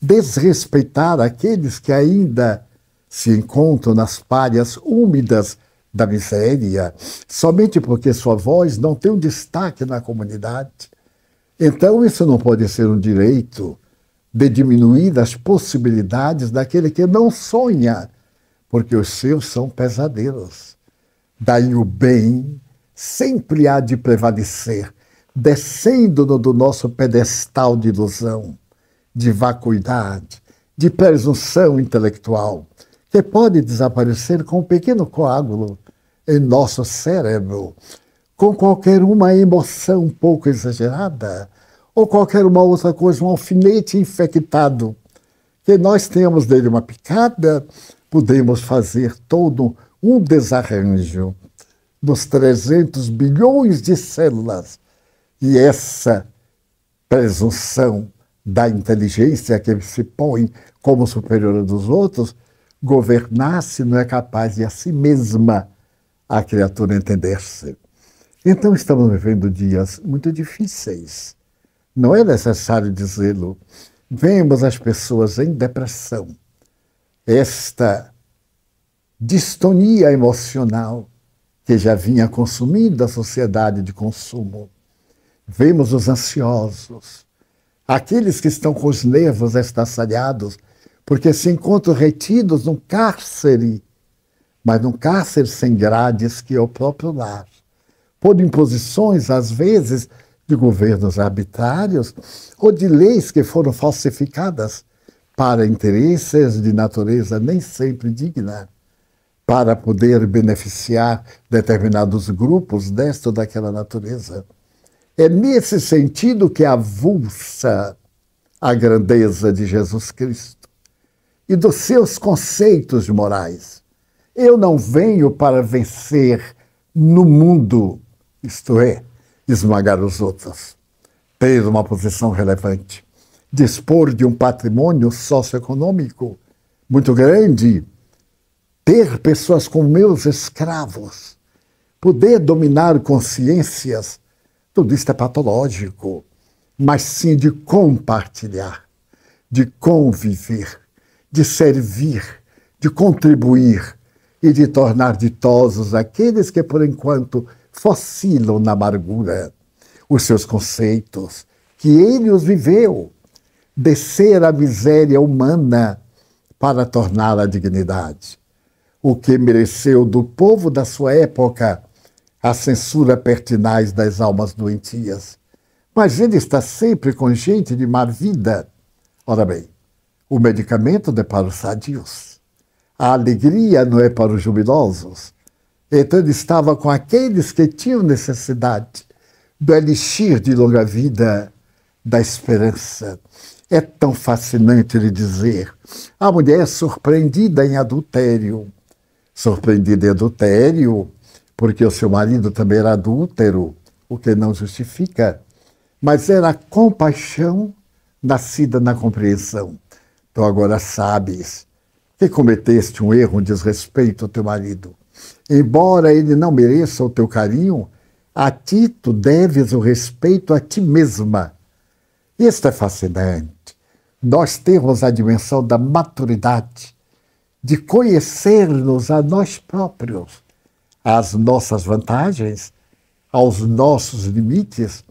desrespeitar aqueles que ainda se encontram nas palhas úmidas da miséria, somente porque sua voz não tem um destaque na comunidade. Então, isso não pode ser um direito de diminuir as possibilidades daquele que não sonha porque os seus são pesadelos. Daí o bem sempre há de prevalecer, descendo do nosso pedestal de ilusão, de vacuidade, de presunção intelectual, que pode desaparecer com um pequeno coágulo em nosso cérebro, com qualquer uma emoção um pouco exagerada ou qualquer uma outra coisa, um alfinete infectado, que nós tenhamos dele uma picada podemos fazer todo um desarranjo dos 300 bilhões de células. E essa presunção da inteligência que se põe como superior dos outros, governar-se não é capaz de a si mesma a criatura entender-se. Então estamos vivendo dias muito difíceis. Não é necessário dizê-lo. Vemos as pessoas em depressão esta distonia emocional que já vinha consumindo a sociedade de consumo. Vemos os ansiosos, aqueles que estão com os nervos estaçalhados, porque se encontram retidos num cárcere, mas num cárcere sem grades que é o próprio lar, por imposições, às vezes, de governos arbitrários ou de leis que foram falsificadas para interesses de natureza nem sempre digna, para poder beneficiar determinados grupos desta ou daquela natureza. É nesse sentido que avulsa a grandeza de Jesus Cristo e dos seus conceitos morais. Eu não venho para vencer no mundo, isto é, esmagar os outros, ter uma posição relevante dispor de um patrimônio socioeconômico muito grande, ter pessoas como meus escravos, poder dominar consciências, tudo isso é patológico, mas sim de compartilhar, de conviver, de servir, de contribuir e de tornar ditosos aqueles que por enquanto fossilam na amargura os seus conceitos, que ele os viveu descer a miséria humana para torná-la dignidade. O que mereceu do povo da sua época a censura pertinaz das almas doentias. Mas ele está sempre com gente de má vida. Ora bem, o medicamento não é para os sadios. A alegria não é para os jubilosos. Então ele estava com aqueles que tinham necessidade do elixir de longa vida, da esperança. É tão fascinante ele dizer: a mulher é surpreendida em adultério. Surpreendida em adultério, porque o seu marido também era adúltero, o que não justifica, mas era a compaixão nascida na compreensão. Tu então agora sabes que cometeste um erro, um desrespeito ao teu marido. Embora ele não mereça o teu carinho, a ti tu deves o respeito a ti mesma. Isto é fascinante nós temos a dimensão da maturidade, de conhecermos a nós próprios, as nossas vantagens, aos nossos limites,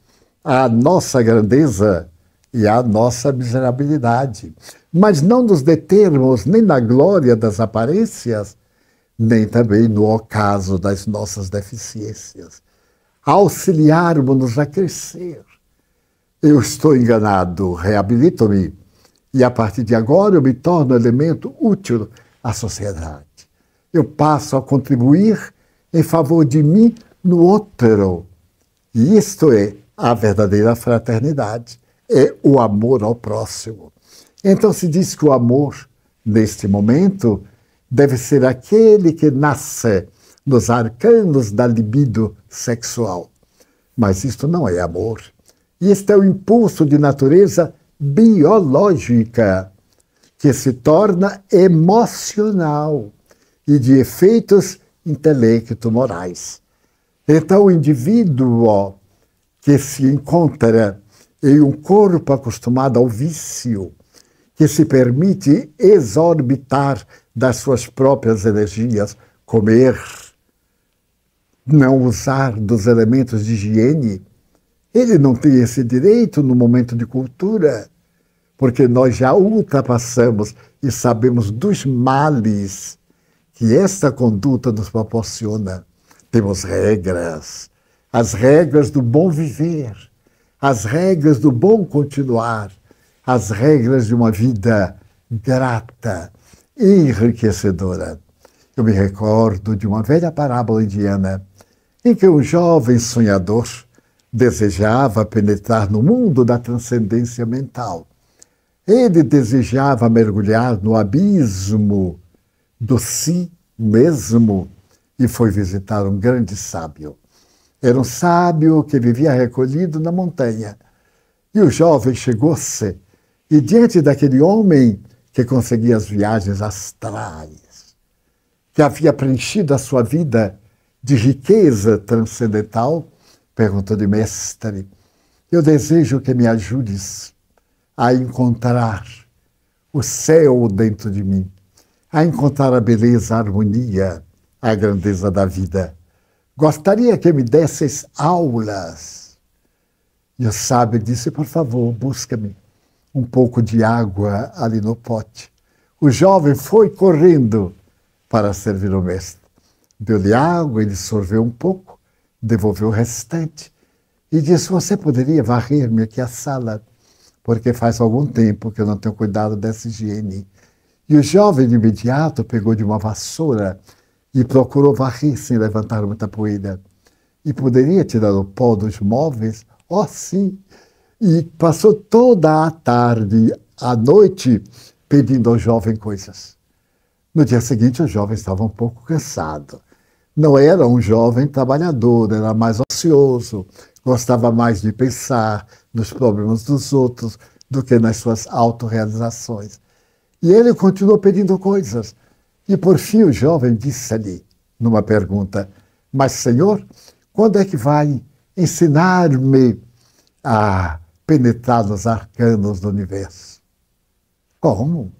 à nossa grandeza e à nossa miserabilidade. Mas não nos determos nem na glória das aparências, nem também no ocaso das nossas deficiências. Auxiliarmos-nos a crescer. Eu estou enganado, reabilito-me e a partir de agora eu me torno elemento útil à sociedade. Eu passo a contribuir em favor de mim no outro. E isto é a verdadeira fraternidade, é o amor ao próximo. Então se diz que o amor, neste momento, deve ser aquele que nasce nos arcanos da libido sexual. Mas isto não é amor. Este é o impulso de natureza biológica, que se torna emocional e de efeitos intelecto-morais. Então, o indivíduo que se encontra em um corpo acostumado ao vício, que se permite exorbitar das suas próprias energias, comer, não usar dos elementos de higiene, ele não tem esse direito no momento de cultura, porque nós já ultrapassamos e sabemos dos males que esta conduta nos proporciona. Temos regras, as regras do bom viver, as regras do bom continuar, as regras de uma vida grata, enriquecedora. Eu me recordo de uma velha parábola indiana em que um jovem sonhador desejava penetrar no mundo da transcendência mental. Ele desejava mergulhar no abismo do si mesmo e foi visitar um grande sábio. Era um sábio que vivia recolhido na montanha. E o jovem chegou-se e, diante daquele homem que conseguia as viagens astrais, que havia preenchido a sua vida de riqueza transcendental, perguntando, mestre, eu desejo que me ajudes a encontrar o céu dentro de mim, a encontrar a beleza, a harmonia, a grandeza da vida. Gostaria que me desses aulas. E o sábio disse, por favor, busca-me um pouco de água ali no pote. O jovem foi correndo para servir o mestre. Deu-lhe água, ele sorveu um pouco devolveu o restante e disse: Você poderia varrer-me aqui a sala, porque faz algum tempo que eu não tenho cuidado dessa higiene. E o jovem, de imediato, pegou de uma vassoura e procurou varrer sem levantar muita poeira. E poderia tirar o pó dos móveis? Oh, sim! E passou toda a tarde, a noite, pedindo ao jovem coisas. No dia seguinte, o jovem estava um pouco cansado não era um jovem trabalhador, era mais ocioso, gostava mais de pensar nos problemas dos outros do que nas suas autorrealizações. E ele continuou pedindo coisas. E por fim o jovem disse-lhe, numa pergunta, Mas, Senhor, quando é que vai ensinar-me a penetrar nos arcanos do universo? Como?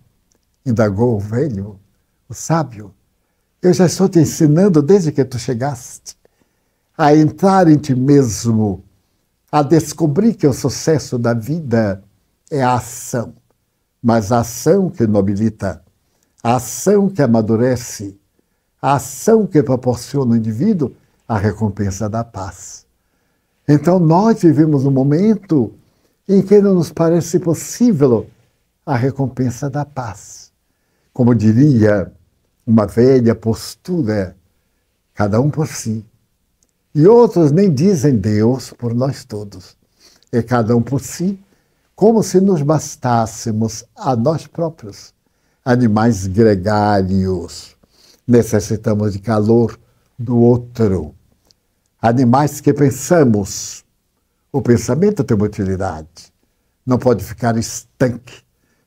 indagou o velho, o sábio. Eu já estou te ensinando desde que tu chegaste a entrar em ti mesmo, a descobrir que o sucesso da vida é a ação, mas a ação que nobilita, a ação que amadurece, a ação que proporciona ao indivíduo a recompensa da paz. Então, nós vivemos um momento em que não nos parece possível a recompensa da paz. Como diria uma velha postura, cada um por si. E outros nem dizem Deus por nós todos. É cada um por si, como se nos bastássemos a nós próprios. Animais gregários, necessitamos de calor do outro. Animais que pensamos. O pensamento tem uma utilidade. Não pode ficar estanque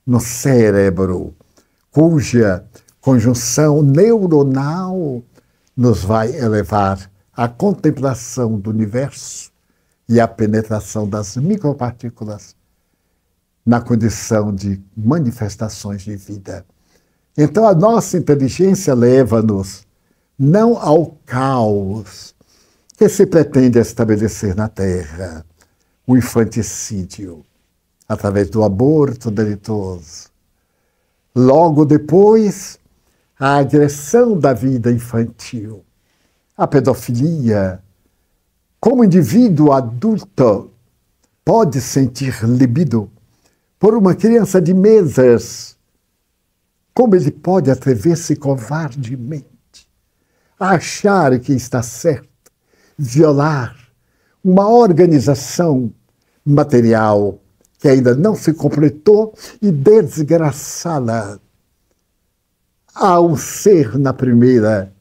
no cérebro, cuja conjunção neuronal nos vai elevar à contemplação do universo e à penetração das micropartículas na condição de manifestações de vida. Então, a nossa inteligência leva-nos não ao caos que se pretende estabelecer na Terra, o infanticídio, através do aborto delitoso. Logo depois, a agressão da vida infantil, a pedofilia. Como indivíduo adulto, pode sentir libido por uma criança de meses. Como ele pode atrever-se covardemente a achar que está certo, violar uma organização material que ainda não se completou e desgraçá-la ao ser na primeira,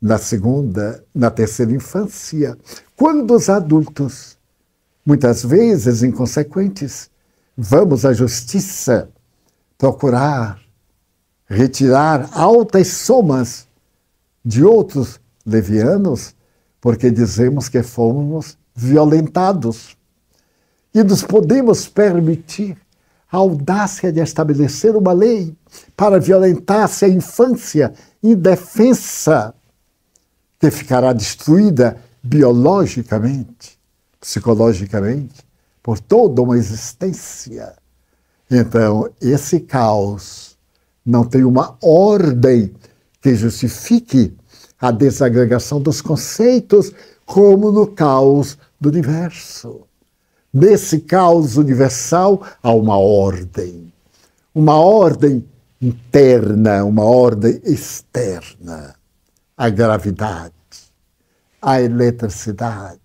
na segunda, na terceira infância, quando os adultos, muitas vezes inconsequentes, vamos à justiça procurar retirar altas somas de outros levianos, porque dizemos que fomos violentados e nos podemos permitir a audácia de estabelecer uma lei para violentar-se a infância indefensa, que ficará destruída biologicamente, psicologicamente, por toda uma existência. Então, esse caos não tem uma ordem que justifique a desagregação dos conceitos, como no caos do universo. Desse caos universal há uma ordem, uma ordem interna, uma ordem externa. A gravidade, a eletricidade,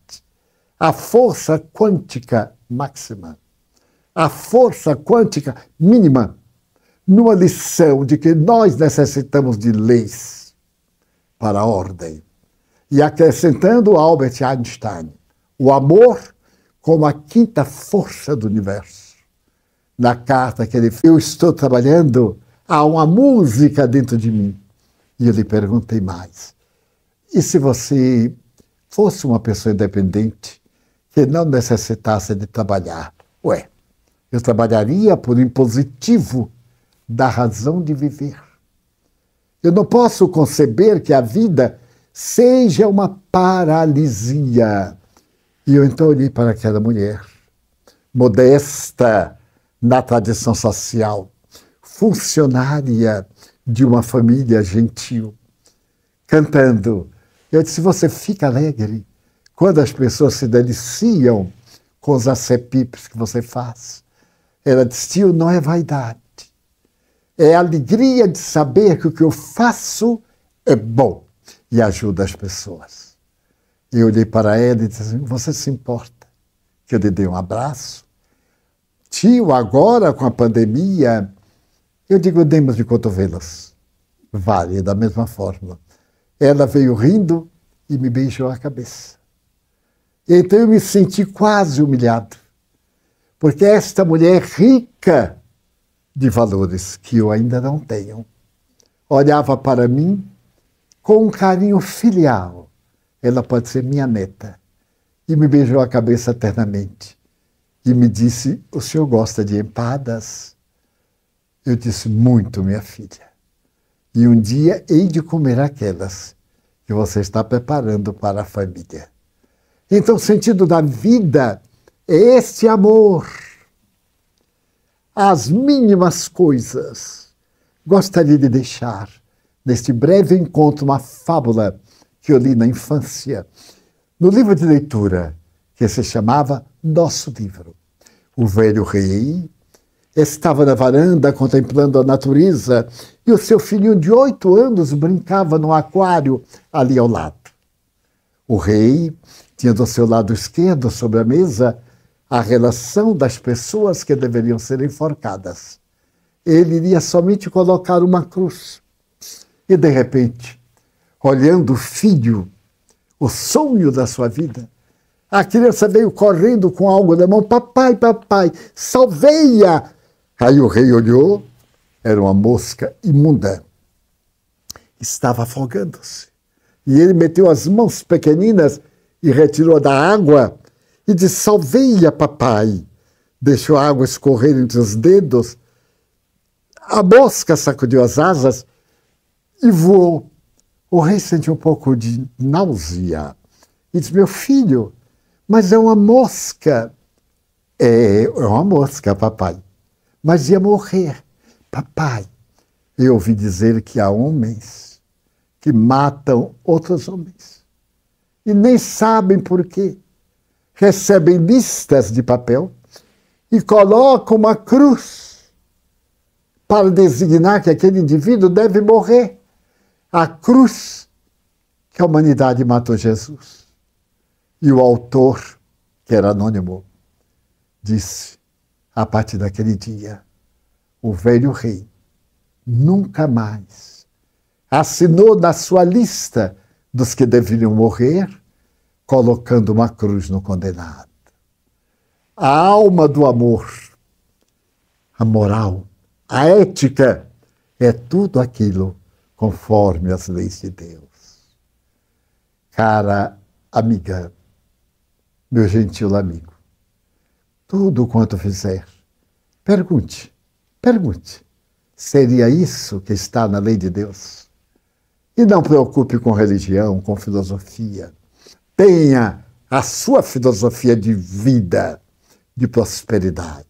a força quântica máxima, a força quântica mínima, numa lição de que nós necessitamos de leis para a ordem. E acrescentando Albert Einstein, o amor como a quinta força do universo. Na carta que ele fez, eu estou trabalhando, há uma música dentro de mim. E eu lhe perguntei mais. E se você fosse uma pessoa independente, que não necessitasse de trabalhar? Ué, eu trabalharia por impositivo da razão de viver. Eu não posso conceber que a vida seja uma paralisia, e eu então olhei para aquela mulher, modesta na tradição social, funcionária de uma família gentil, cantando. Eu disse: Você fica alegre quando as pessoas se deliciam com os acepipes que você faz. Ela disse: Tio, não é vaidade. É alegria de saber que o que eu faço é bom e ajuda as pessoas. Eu olhei para ela e disse assim, você se importa que eu lhe dei um abraço? Tio, agora com a pandemia, eu digo, demos de cotovelas. Vale, da mesma forma. Ela veio rindo e me beijou a cabeça. Então eu me senti quase humilhado, porque esta mulher rica de valores que eu ainda não tenho olhava para mim com um carinho filial ela pode ser minha neta. E me beijou a cabeça eternamente. E me disse: O senhor gosta de empadas? Eu disse: Muito, minha filha. E um dia hei de comer aquelas que você está preparando para a família. Então, o sentido da vida é este amor. As mínimas coisas. Gostaria de deixar, neste breve encontro, uma fábula que eu li na infância, no livro de leitura que se chamava Nosso Livro. O velho rei estava na varanda contemplando a natureza e o seu filhinho de oito anos brincava no aquário ali ao lado. O rei tinha do seu lado esquerdo, sobre a mesa, a relação das pessoas que deveriam ser enforcadas. Ele iria somente colocar uma cruz. E, de repente, olhando o filho, o sonho da sua vida. A criança veio correndo com algo na mão: Papai, papai, salvei-a! Aí o rei olhou, era uma mosca imunda. Estava afogando-se. E ele meteu as mãos pequeninas e retirou da água e disse: Salvei-a, papai. Deixou a água escorrer entre os dedos. A mosca sacudiu as asas e voou o rei sentiu um pouco de náusea e disse: Meu filho, mas é uma mosca. É, é uma mosca, papai. Mas ia morrer. Papai, eu ouvi dizer que há homens que matam outros homens e nem sabem por quê. Recebem listas de papel e colocam uma cruz para designar que aquele indivíduo deve morrer a cruz que a humanidade matou Jesus. E o autor, que era anônimo, disse: a partir daquele dia, o velho rei nunca mais assinou na sua lista dos que deveriam morrer, colocando uma cruz no condenado. A alma do amor, a moral, a ética, é tudo aquilo conforme as leis de Deus. Cara amiga, meu gentil amigo, tudo quanto fizer, pergunte, pergunte, seria isso que está na lei de Deus? E não preocupe com religião, com filosofia. Tenha a sua filosofia de vida, de prosperidade.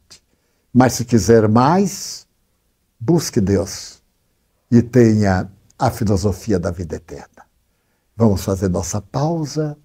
Mas se quiser mais, busque Deus e tenha a filosofia da vida eterna. Vamos fazer nossa pausa